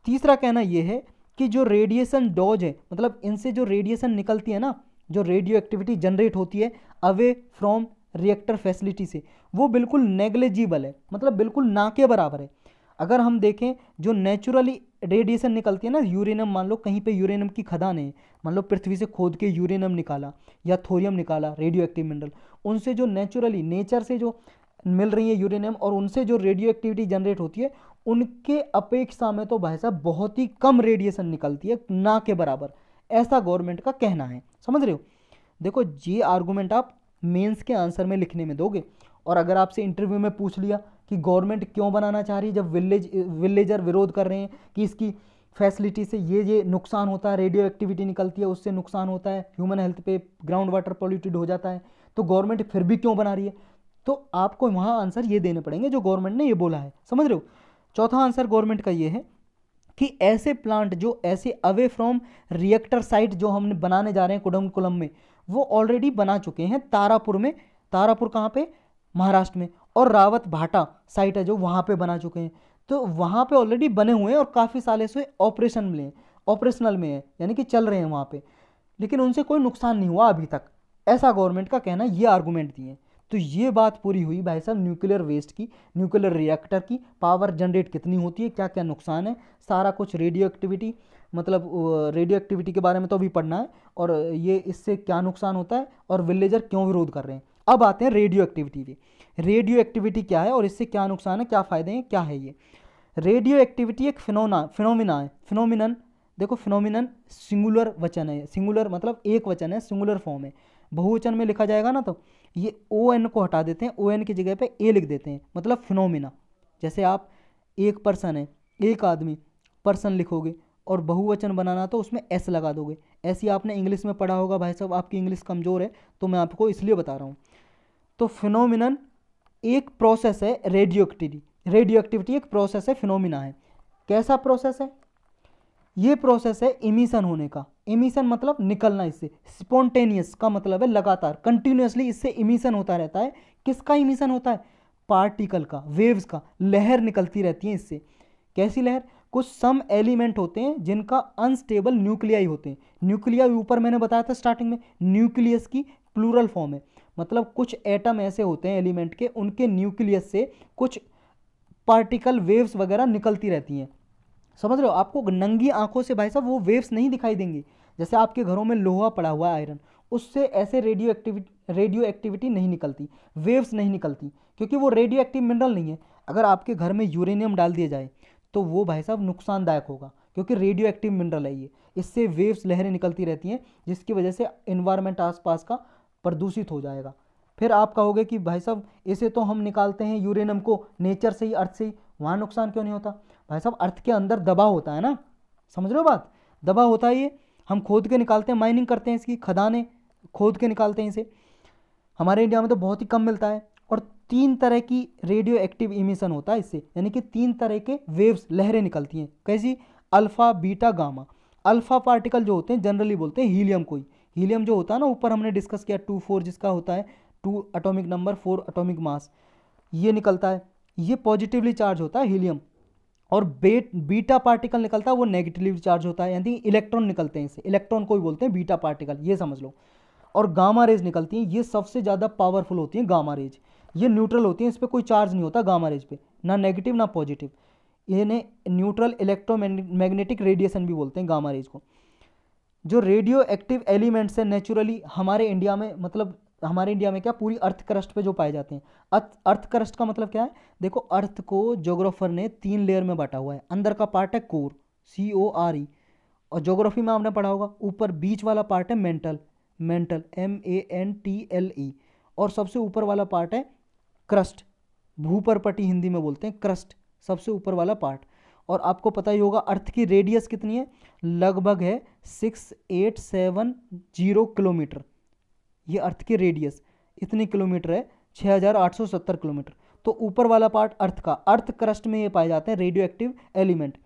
तीसरा कहना ये है कि जो रेडिएसन डोज है मतलब इनसे जो रेडिएसन निकलती है ना जो रेडियो एक्टिविटी जनरेट होती है अवे फ्रॉम रिएक्टर फैसिलिटी से वो बिल्कुल नेग्लेजिबल है मतलब बिल्कुल ना के बराबर है अगर हम देखें जो नेचुरली रेडिएशन निकलती है ना यूरेनियम मान लो कहीं पे यूरेनियम की खदान है मान लो पृथ्वी से खोद के यूरेनियम निकाला या थोरियम निकाला रेडियो एक्टिव मिनरल उनसे जो नेचुरली नेचर से जो मिल रही है यूरेनियम और उनसे जो रेडियो एक्टिविटी जनरेट होती है उनके अपेक्षा में तो भाई साहब बहुत ही कम रेडिएशन निकलती है ना के बराबर ऐसा गवर्नमेंट का कहना है समझ रहे हो देखो ये आर्गूमेंट आप मेंस के आंसर में लिखने में दोगे और अगर आपसे इंटरव्यू में पूछ लिया कि गवर्नमेंट क्यों बनाना चाह रही है जब विलेज विलेजर विरोध कर रहे हैं कि इसकी फैसिलिटी से ये ये नुकसान होता है रेडियो एक्टिविटी निकलती है उससे नुकसान होता है ह्यूमन हेल्थ पे ग्राउंड वाटर पॉल्यूटेड हो जाता है तो गवर्नमेंट फिर भी क्यों बना रही है तो आपको वहाँ आंसर ये देने पड़ेंगे जो गवर्नमेंट ने ये बोला है समझ रहे हो चौथा आंसर गवर्नमेंट का ये है कि ऐसे प्लांट जो ऐसे अवे फ्रॉम रिएक्टर साइट जो हम बनाने जा रहे हैं कुडम कुलम में वो ऑलरेडी बना चुके हैं तारापुर में तारापुर कहाँ पे महाराष्ट्र में और रावत भाटा साइट है जो वहाँ पे बना चुके हैं तो वहाँ पे ऑलरेडी बने हुए हैं और काफ़ी साल से ऑपरेशन में हैं ऑपरेशनल में है यानी कि चल रहे हैं वहाँ पे लेकिन उनसे कोई नुकसान नहीं हुआ अभी तक ऐसा गवर्नमेंट का कहना ये आर्गूमेंट दिए तो ये बात पूरी हुई भाई साहब न्यूक्लियर वेस्ट की न्यूक्लियर रिएक्टर की पावर जनरेट कितनी होती है क्या क्या नुकसान है सारा कुछ रेडियो एक्टिविटी मतलब रेडियो एक्टिविटी के बारे में तो अभी पढ़ना है और ये इससे क्या नुकसान होता है और विलेजर क्यों विरोध कर रहे हैं अब आते हैं रेडियो एक्टिविटी पे रेडियो एक्टिविटी क्या है और इससे क्या नुकसान है क्या फ़ायदे हैं क्या है ये रेडियो एक्टिविटी एक फिनोना फिनोमिना है फिनोमिनन देखो फिनोमिनन सिंगुलर वचन है सिंगुलर मतलब एक वचन है सिंगुलर फॉर्म है बहुवचन में लिखा जाएगा ना तो ये ओ एन को हटा देते हैं ओ एन की जगह पे ए लिख देते हैं मतलब फिनोमिना जैसे आप एक पर्सन है एक आदमी पर्सन लिखोगे और बहुवचन बनाना तो उसमें एस लगा दोगे एस ही आपने इंग्लिश में पढ़ा होगा भाई साहब आपकी इंग्लिश कमज़ोर है तो मैं आपको इसलिए बता रहा हूँ तो फिनोमिनन एक प्रोसेस है रेडियो एक्टिविटी रेडियो एक्टिविटी एक प्रोसेस है फिनोमिना है कैसा प्रोसेस है ये प्रोसेस है इमिशन होने का इमिशन मतलब निकलना इससे स्पॉन्टेनियस का मतलब है लगातार कंटिन्यूसली इससे इमिशन होता रहता है किसका इमिशन होता है पार्टिकल का वेव्स का लहर निकलती रहती है इससे कैसी लहर कुछ सम एलिमेंट होते हैं जिनका अनस्टेबल न्यूक्लियाई होते हैं न्यूक्लिया ऊपर मैंने बताया था स्टार्टिंग में न्यूक्लियस की प्लूरल फॉर्म है मतलब कुछ एटम ऐसे होते हैं एलिमेंट के उनके न्यूक्लियस से कुछ पार्टिकल वेव्स वगैरह निकलती रहती हैं समझ रहे हो आपको नंगी आंखों से भाई साहब वो वेव्स नहीं दिखाई देंगे जैसे आपके घरों में लोहा पड़ा हुआ है आयरन उससे ऐसे रेडियो एक्टिविटी रेडियो एक्टिविटी नहीं निकलती वेव्स नहीं निकलती क्योंकि वो रेडियो एक्टिव मिनरल नहीं है अगर आपके घर में यूरेनियम डाल दिया जाए तो वो भाई साहब नुकसानदायक होगा क्योंकि रेडियो एक्टिव मिनरल है ये इससे वेव्स लहरें निकलती रहती हैं जिसकी वजह से इन्वायरमेंट आसपास का प्रदूषित हो जाएगा फिर आप कहोगे कि भाई साहब इसे तो हम निकालते हैं यूरेनियम को नेचर से ही अर्थ से ही वहाँ नुकसान क्यों नहीं होता भाई साहब अर्थ के अंदर दबा होता है ना समझ रहे हो बात दबा होता है ये हम खोद के निकालते हैं माइनिंग करते हैं इसकी खदानें खोद के निकालते हैं इसे हमारे इंडिया में तो बहुत ही कम मिलता है तीन तरह की रेडियो एक्टिव इमिशन होता है इससे यानी कि तीन तरह के वेव्स लहरें निकलती हैं कैसी alpha beta gamma alpha particle जो होते हैं जनरली बोलते हैं हीलियम कोई हीलियम जो होता है ना ऊपर हमने डिस्कस किया टू फोर जिसका होता है two atomic number four atomic mass ये निकलता है ये पॉजिटिवली चार्ज होता है हीलियम और बेट बीटा पार्टिकल निकलता है वो नेगेटिवली चार्ज होता है यानी इलेक्ट्रॉन निकलते हैं इसे इलेक्ट्रॉन को ही बोलते हैं बीटा पार्टिकल ये समझ लो और गामा रेज निकलती हैं ये सबसे ज़्यादा पावरफुल होती हैं गामा रेज ये न्यूट्रल होती है इस पर कोई चार्ज नहीं होता गामा रेज पे ना नेगेटिव ना पॉजिटिव इन्हें न्यूट्रल इलेक्ट्रोमैग्नेटिक रेडिएशन भी बोलते हैं गामा रेज को जो रेडियो एक्टिव एलिमेंट्स हैं नेचुरली हमारे इंडिया में मतलब हमारे इंडिया में क्या पूरी अर्थ क्रस्ट पे जो पाए जाते हैं अर्थ अर्थ क्रस्ट का मतलब क्या है देखो अर्थ को जोग्राफर ने तीन लेयर में बांटा हुआ है अंदर का पार्ट है core C O R E और जोग्राफी में आपने पढ़ा होगा ऊपर बीच वाला पार्ट है mantle mantle M A N T L E और सबसे ऊपर वाला पार्ट है क्रस्ट भूपरपटी हिंदी में बोलते हैं क्रस्ट सबसे ऊपर वाला पार्ट और आपको पता ही होगा अर्थ की रेडियस कितनी है लगभग है six eight seven zero kilometre ये अर्थ की रेडियस इतनी किलोमीटर है छः हज़ार आठ सौ सत्तर किलोमीटर तो ऊपर वाला पार्ट अर्थ का अर्थ क्रस्ट में ये पाए जाते हैं रेडियो एक्टिव एलिमेंट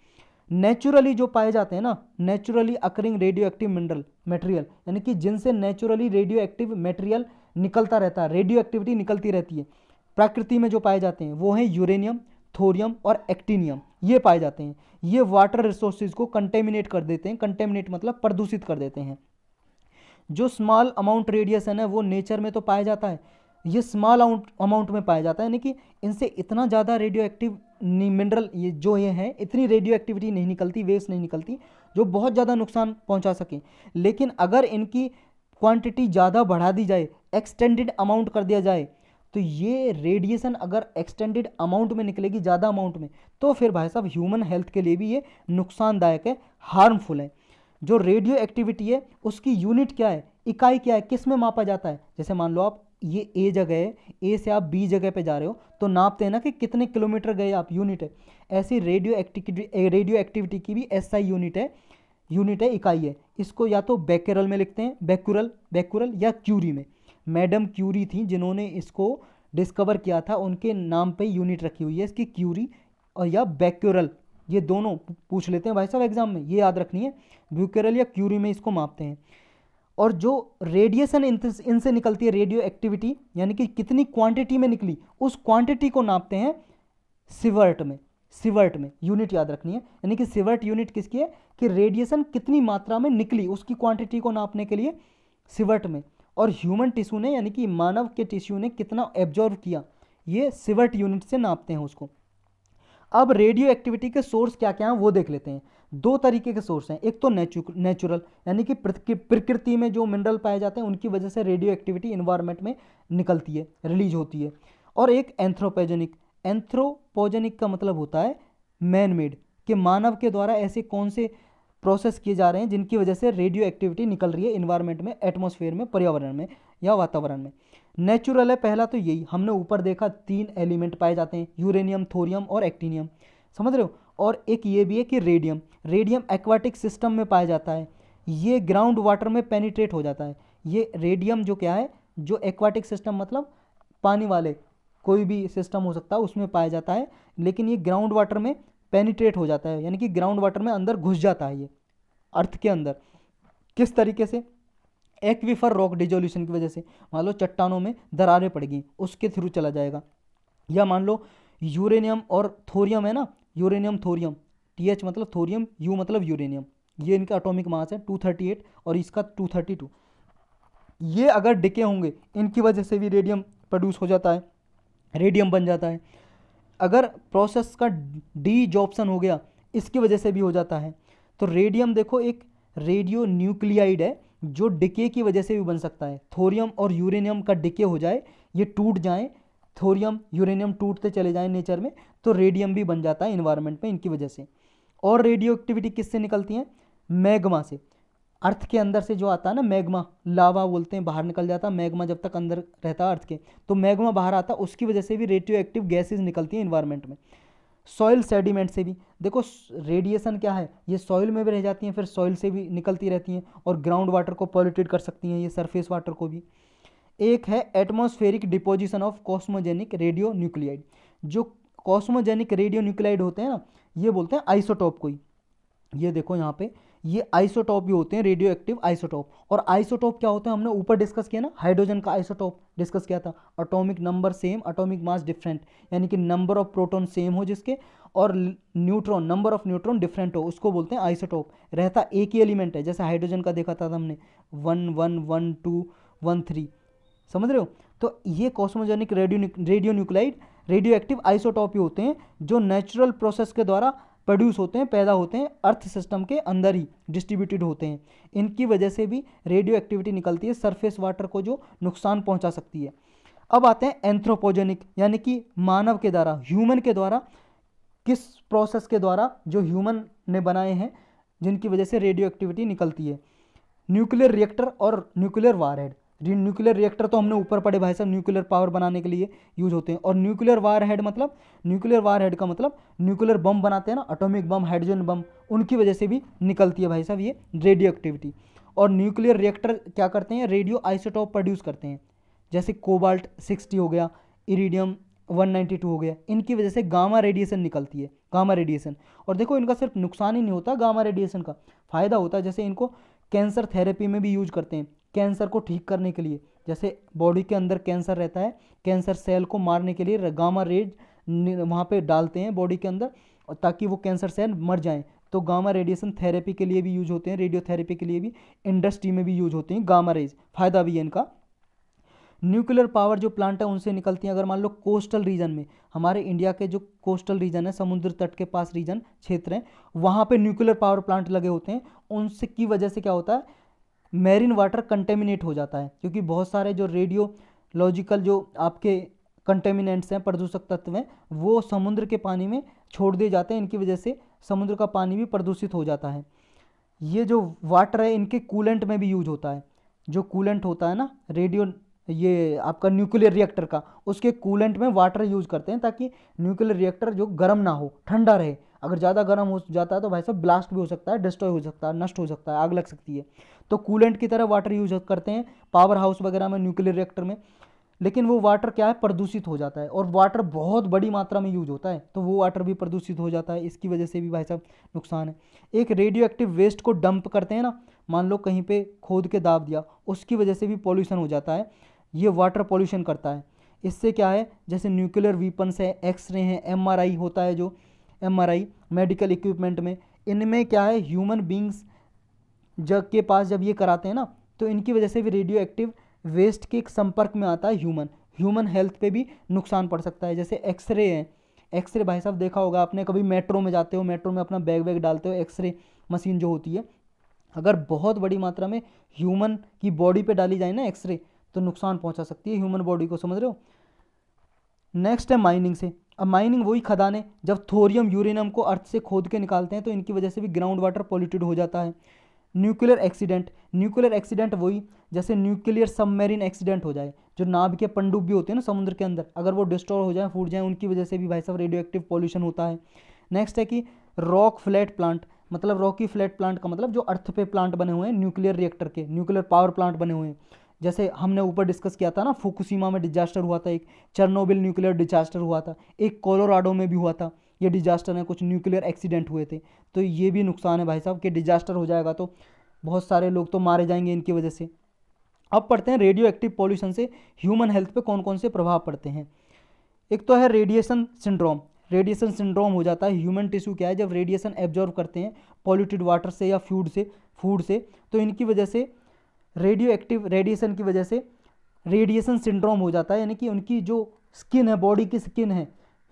नेचुरली जो पाए जाते हैं ना naturally occurring radioactive mineral material यानी कि जिनसे नेचुरली रेडियो एक्टिव मटेरियल निकलता रहता है रेडियो एक्टिविटी निकलती रहती है प्रकृति में जो पाए जाते हैं वो हैं यूरेनियम थोरियम और एक्टिनियम ये पाए जाते हैं ये वाटर रिसोर्सेज को कंटेमिनेट कर देते हैं कंटेमिनेट मतलब प्रदूषित कर देते हैं जो स्मॉल अमाउंट रेडिएशन है वो नेचर में तो पाया जाता है ये स्मॉल अमाउंट में पाया जाता है यानी कि इनसे इतना ज़्यादा रेडियो एक्टिव मिनरल ये जो ये हैं इतनी रेडियो एक्टिविटी नहीं निकलती वेव्स नहीं निकलती जो बहुत ज़्यादा नुकसान पहुंचा सके लेकिन अगर इनकी क्वांटिटी ज़्यादा बढ़ा दी जाए एक्सटेंडेड अमाउंट कर दिया जाए तो ये रेडिएशन अगर एक्सटेंडेड अमाउंट में निकलेगी ज़्यादा अमाउंट में तो फिर भाई साहब ह्यूमन हेल्थ के लिए भी ये नुकसानदायक है हार्मफुल है जो रेडियो एक्टिविटी है उसकी यूनिट क्या है इकाई क्या है किस में मापा जाता है जैसे मान लो आप ये ए जगह है ए से आप बी जगह पे जा रहे हो तो नापते हैं ना कि कितने किलोमीटर गए आप यूनिट है ऐसी रेडियो एक्टिविटी रेडियो एक्टिविटी की भी ऐसा यूनिट है यूनिट है इकाई है इसको या तो बैकेरल में लिखते हैं बैकुरल बैकुरल या क्यूरी में मैडम क्यूरी थी जिन्होंने इसको डिस्कवर किया था उनके नाम पे यूनिट रखी हुई है इसकी क्यूरी और या बैक्यूरल ये दोनों पूछ लेते हैं भाई साहब एग्जाम में ये याद रखनी है ब्यूक्यूरल या क्यूरी में इसको मापते हैं और जो रेडिएशन इनसे निकलती है रेडियो एक्टिविटी यानी कि कितनी क्वांटिटी में निकली उस क्वांटिटी को नापते हैं सिवर्ट में सिवर्ट में यूनिट याद रखनी है यानी कि सिवर्ट यूनिट किसकी है कि रेडिएशन कितनी मात्रा में निकली उसकी क्वांटिटी को नापने के लिए सिवर्ट में और ह्यूमन टिश्यू ने यानी कि मानव के टिश्यू ने कितना एब्जॉर्व किया ये सिवर्ट यूनिट से नापते हैं उसको अब रेडियो एक्टिविटी के सोर्स क्या क्या हैं वो देख लेते हैं दो तरीके के सोर्स हैं एक तो नेचुरल यानी कि प्रकृति में जो मिनरल पाए जाते हैं उनकी वजह से रेडियो एक्टिविटी इन्वायरमेंट में निकलती है रिलीज होती है और एक एंथ्रोपोजेनिक एंथ्रोपोजेनिक का मतलब होता है मैन मेड कि मानव के द्वारा ऐसे कौन से प्रोसेस किए जा रहे हैं जिनकी वजह से रेडियो एक्टिविटी निकल रही है इन्वायरमेंट में एटमोसफेयर में पर्यावरण में या वातावरण में नेचुरल है पहला तो यही हमने ऊपर देखा तीन एलिमेंट पाए जाते हैं यूरेनियम थोरियम और एक्टीनियम समझ रहे हो और एक ये भी है कि रेडियम रेडियम एक्वाटिक सिस्टम में पाया जाता है ये ग्राउंड वाटर में पेनिट्रेट हो जाता है ये रेडियम जो क्या है जो एक्वाटिक सिस्टम मतलब पानी वाले कोई भी सिस्टम हो सकता है उसमें पाया जाता है लेकिन ये ग्राउंड वाटर में पेनिट्रेट हो जाता है यानी कि ग्राउंड वाटर में अंदर घुस जाता है ये अर्थ के अंदर किस तरीके से एक्वीफर रॉक डिजोल्यूशन की वजह से मान लो चट्टानों में दरारें पड़ गई उसके थ्रू चला जाएगा या मान लो यूरेनियम और थोरियम है ना यूरेनियम थोरियम टी एच मतलब थोरियम यू मतलब यूरेनियम ये इनका अटोमिक मास है एट और इसका टू ये अगर डिके होंगे इनकी वजह से भी रेडियम प्रोड्यूस हो जाता है रेडियम बन जाता है अगर प्रोसेस का डी जो ऑप्शन हो गया इसकी वजह से भी हो जाता है तो रेडियम देखो एक रेडियो न्यूक्लियाइड है जो डिके की वजह से भी बन सकता है थोरियम और यूरेनियम का डिके हो जाए ये टूट जाए थोरियम यूरेनियम टूटते चले जाएँ नेचर में तो रेडियम भी बन जाता है इन्वायरमेंट में इनकी वजह से और रेडियो एक्टिविटी किससे निकलती है मैग्मा से अर्थ के अंदर से जो आता है ना मैग्मा लावा बोलते हैं बाहर निकल जाता है मैग्मा जब तक अंदर रहता है अर्थ के तो मैग्मा बाहर आता है उसकी वजह से भी रेडियो एक्टिव गैसेज निकलती हैं इन्वायरमेंट में सॉइल सेडिमेंट से भी देखो रेडिएशन क्या है ये सॉइल में भी रह जाती हैं फिर सॉइल से भी निकलती रहती हैं और ग्राउंड वाटर को पॉल्यूटेड कर सकती हैं ये सरफेस वाटर को भी एक है atmospheric deposition of cosmogenic radionuclide जो कॉस्मोजेनिक रेडियो न्यूक्लियाइड होते हैं ना ये बोलते हैं आइसोटॉप को ही ये देखो यहाँ पे ये आइसोटॉप भी होते हैं रेडियो एक्टिव आइसोटॉप और आइसोटॉप क्या होता है हमने ऊपर डिस्कस किया ना हाइड्रोजन का आइसोटॉप डिस्कस किया था atomic number same atomic mass different यानी कि नंबर ऑफ प्रोटोन सेम हो जिसके और neutron number of neutron different हो उसको बोलते हैं आइसोटॉप रहता एक ही एलिमेंट है जैसे हाइड्रोजन का देखा था हमने one one one two one three समझ रहे हो तो ये cosmogenic radio radionuclide radioactive isotope ही होते हैं जो नेचुरल प्रोसेस के द्वारा प्रोड्यूस होते हैं पैदा होते हैं अर्थ सिस्टम के अंदर ही डिस्ट्रीब्यूटेड होते हैं इनकी वजह से भी रेडियो एक्टिविटी निकलती है सरफेस वाटर को जो नुकसान पहुंचा सकती है अब आते हैं एंथ्रोपोजेनिक यानी कि मानव के द्वारा ह्यूमन के द्वारा किस प्रोसेस के द्वारा जो ह्यूमन ने बनाए हैं जिनकी वजह से रेडियो एक्टिविटी निकलती है न्यूक्लियर रिएक्टर और न्यूक्लियर वारहेड न्यूक्लियर रिएक्टर तो हमने ऊपर पड़े भाई साहब न्यूक्लियर पावर बनाने के लिए यूज होते हैं और न्यूक्लियर वार हेड मतलब न्यूक्लियर वार हेड का मतलब न्यूक्लियर बम बनाते हैं ना अटोमिक बम हाइड्रोजन बम उनकी वजह से भी निकलती है भाई साहब ये रेडियो एक्टिविटी और न्यूक्लियर रिएक्टर क्या करते हैं रेडियो आइसोटॉप प्रोड्यूस करते हैं जैसे कोबाल्ट सिक्सटी हो गया इरीडियम टू हो गया इनकी वजह से गामा रेडिएशन निकलती है गामा रेडिएशन और देखो इनका सिर्फ नुकसान ही नहीं होता गामा रेडिएशन का फ़ायदा होता है जैसे इनको कैंसर थेरेपी में भी यूज करते हैं कैंसर को ठीक करने के लिए जैसे बॉडी के अंदर कैंसर रहता है कैंसर सेल को मारने के लिए गामा रेज वहाँ पे डालते हैं बॉडी के अंदर और ताकि वो कैंसर सेल मर जाएं तो गामा रेडिएशन थेरेपी के लिए भी यूज होते हैं रेडियोथेरेपी के लिए भी इंडस्ट्री में भी यूज होते हैं गामा रेज फायदा भी है इनका न्यूक्लियर पावर जो प्लांट है उनसे निकलती हैं अगर मान लो कोस्टल रीजन में हमारे इंडिया के जो कोस्टल रीजन है समुद्र तट के पास रीजन क्षेत्र हैं वहाँ पर न्यूक्लियर पावर प्लांट लगे होते हैं उनसे की वजह से क्या होता है मेरीन वाटर कंटेमिनेट हो जाता है क्योंकि बहुत सारे जो रेडियोलॉजिकल जो आपके कंटेमिनेंट्स हैं प्रदूषक तत्व हैं वो समुद्र के पानी में छोड़ दिए जाते हैं इनकी वजह से समुद्र का पानी भी प्रदूषित हो जाता है ये जो वाटर है इनके कूलेंट में भी यूज होता है जो कूलेंट होता है ना रेडियो ये आपका न्यूक्लियर रिएक्टर का उसके कूलेंट में वाटर यूज़ करते हैं ताकि न्यूक्लियर रिएक्टर जो गर्म ना हो ठंडा रहे अगर ज़्यादा गर्म हो जाता है तो भाई साहब ब्लास्ट भी हो सकता है डिस्ट्रॉय हो सकता है नष्ट हो सकता है आग लग सकती है तो कूलेंट की तरह वाटर यूज करते हैं पावर हाउस वगैरह में न्यूक्लियर रिएक्टर में लेकिन वो वाटर क्या है प्रदूषित हो जाता है और वाटर बहुत बड़ी मात्रा में यूज होता है तो वो वाटर भी प्रदूषित हो जाता है इसकी वजह से भी भाई साहब नुकसान है एक रेडियो एक्टिव वेस्ट को डंप करते हैं ना मान लो कहीं पे खोद के दाब दिया उसकी वजह से भी पॉल्यूशन हो जाता है ये वाटर पॉल्यूशन करता है इससे क्या है जैसे न्यूक्लियर वीपन्स है एक्सरे हैं एम होता है जो एमआरआई मेडिकल इक्विपमेंट में इनमें क्या है ह्यूमन बींग्स जग के पास जब ये कराते हैं ना तो इनकी वजह से भी रेडियो एक्टिव वेस्ट के संपर्क में आता है ह्यूमन ह्यूमन हेल्थ पे भी नुकसान पड़ सकता है जैसे एक्सरे है एक्सरे भाई साहब देखा होगा आपने कभी मेट्रो में जाते हो मेट्रो में अपना बैग वैग डालते हो एक्सरे मशीन जो होती है अगर बहुत बड़ी मात्रा में ह्यूमन की बॉडी पे डाली जाए ना एक्सरे तो नुकसान पहुंचा सकती है ह्यूमन बॉडी को समझ रहे हो नेक्स्ट है माइनिंग से अब माइनिंग वही खदान है जब थोरियम यूरेनियम को अर्थ से खोद के निकालते हैं तो इनकी वजह से भी ग्राउंड वाटर पॉल्यूटेड हो जाता है न्यूक्लियर एक्सीडेंट न्यूक्लियर एक्सीडेंट वही जैसे न्यूक्लियर सबमेरिन एक्सीडेंट हो जाए जो नाव के भी होते हैं ना समुद्र के अंदर अगर वो डिस्ट्रॉय हो जाए फूट जाए उनकी वजह से भी भाई साहब रेडियो एक्टिव पॉल्यूशन होता है नेक्स्ट है कि रॉक फ्लैट प्लांट मतलब रॉकी फ्लैट प्लांट का मतलब जो अर्थ पे प्लांट बने हुए हैं न्यूक्लियर रिएक्टर के न्यूक्लियर पावर प्लांट बने हुए हैं जैसे हमने ऊपर डिस्कस किया था ना फुकुसीमा में डिजास्टर हुआ था एक चरनोबिल न्यूक्लियर डिजास्टर हुआ था एक कोलोराडो में भी हुआ था ये डिजास्टर है कुछ न्यूक्लियर एक्सीडेंट हुए थे तो ये भी नुकसान है भाई साहब कि डिजास्टर हो जाएगा तो बहुत सारे लोग तो मारे जाएंगे इनकी वजह से अब पढ़ते हैं रेडियो एक्टिव पॉल्यूशन से ह्यूमन हेल्थ पे कौन कौन से प्रभाव पड़ते हैं एक तो है रेडिएशन सिंड्रोम रेडिएशन सिंड्रोम हो जाता है ह्यूमन टिश्यू क्या है जब रेडिएशन एब्जॉर्व करते हैं पॉल्यूटेड वाटर से या फ्यूड से फूड से तो इनकी वजह से रेडियो एक्टिव रेडिएशन की वजह से रेडिएशन सिंड्रोम हो जाता है यानी कि उनकी जो स्किन है बॉडी की स्किन है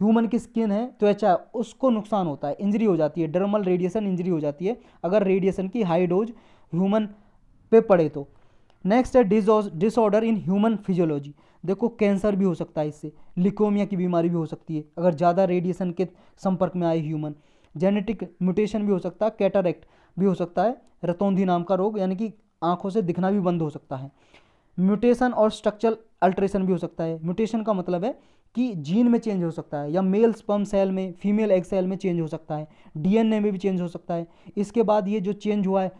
ह्यूमन की स्किन है त्वचा उसको नुकसान होता है इंजरी हो जाती है डर्मल रेडिएशन इंजरी हो जाती है अगर रेडिएशन की हाई डोज ह्यूमन पे पड़े तो नेक्स्ट है डिसऑर्डर इन ह्यूमन फिजियोलॉजी देखो कैंसर भी हो सकता है इससे लिकोमिया की बीमारी भी हो सकती है अगर ज़्यादा रेडिएशन के संपर्क में आए ह्यूमन जेनेटिक म्यूटेशन भी हो सकता है कैटरेक्ट भी हो सकता है रतौंधी नाम का रोग यानी कि आँखों से दिखना भी बंद हो सकता है म्यूटेशन और स्ट्रक्चरल अल्ट्रेशन भी हो सकता है म्यूटेशन का मतलब है कि जीन में चेंज हो सकता है या मेल स्पम सेल में फीमेल एग सेल में चेंज हो सकता है डीएनए में भी चेंज हो सकता है इसके बाद ये जो चेंज हुआ है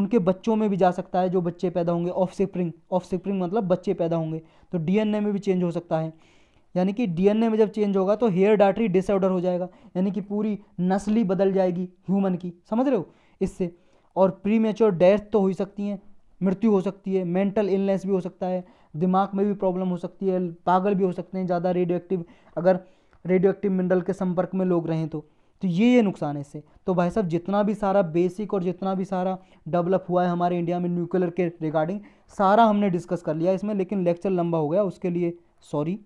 उनके बच्चों में भी जा सकता है जो बच्चे पैदा होंगे ऑफ स्प्रिंग ऑफ स्प्रिंग मतलब बच्चे पैदा होंगे तो डीएनए में भी चेंज हो सकता है यानी कि डीएनए में जब चेंज होगा तो हेयर डाटरी डिसऑर्डर हो जाएगा यानी कि पूरी नस्ली बदल जाएगी ह्यूमन की समझ रहे हो इससे और प्री मेच्योर डेथ तो हो ही सकती हैं मृत्यु हो सकती है मेंटल इलनेस भी हो सकता है दिमाग में भी प्रॉब्लम हो सकती है पागल भी हो सकते हैं ज़्यादा रेडियो एक्टिव अगर रेडियो एक्टिव मिनरल के संपर्क में लोग रहें तो तो ये ये नुकसान है इससे तो भाई साहब जितना भी सारा बेसिक और जितना भी सारा डेवलप हुआ है हमारे इंडिया में न्यूक्लियर के रिगार्डिंग सारा हमने डिस्कस कर लिया इसमें लेकिन लेक्चर लंबा हो गया उसके लिए सॉरी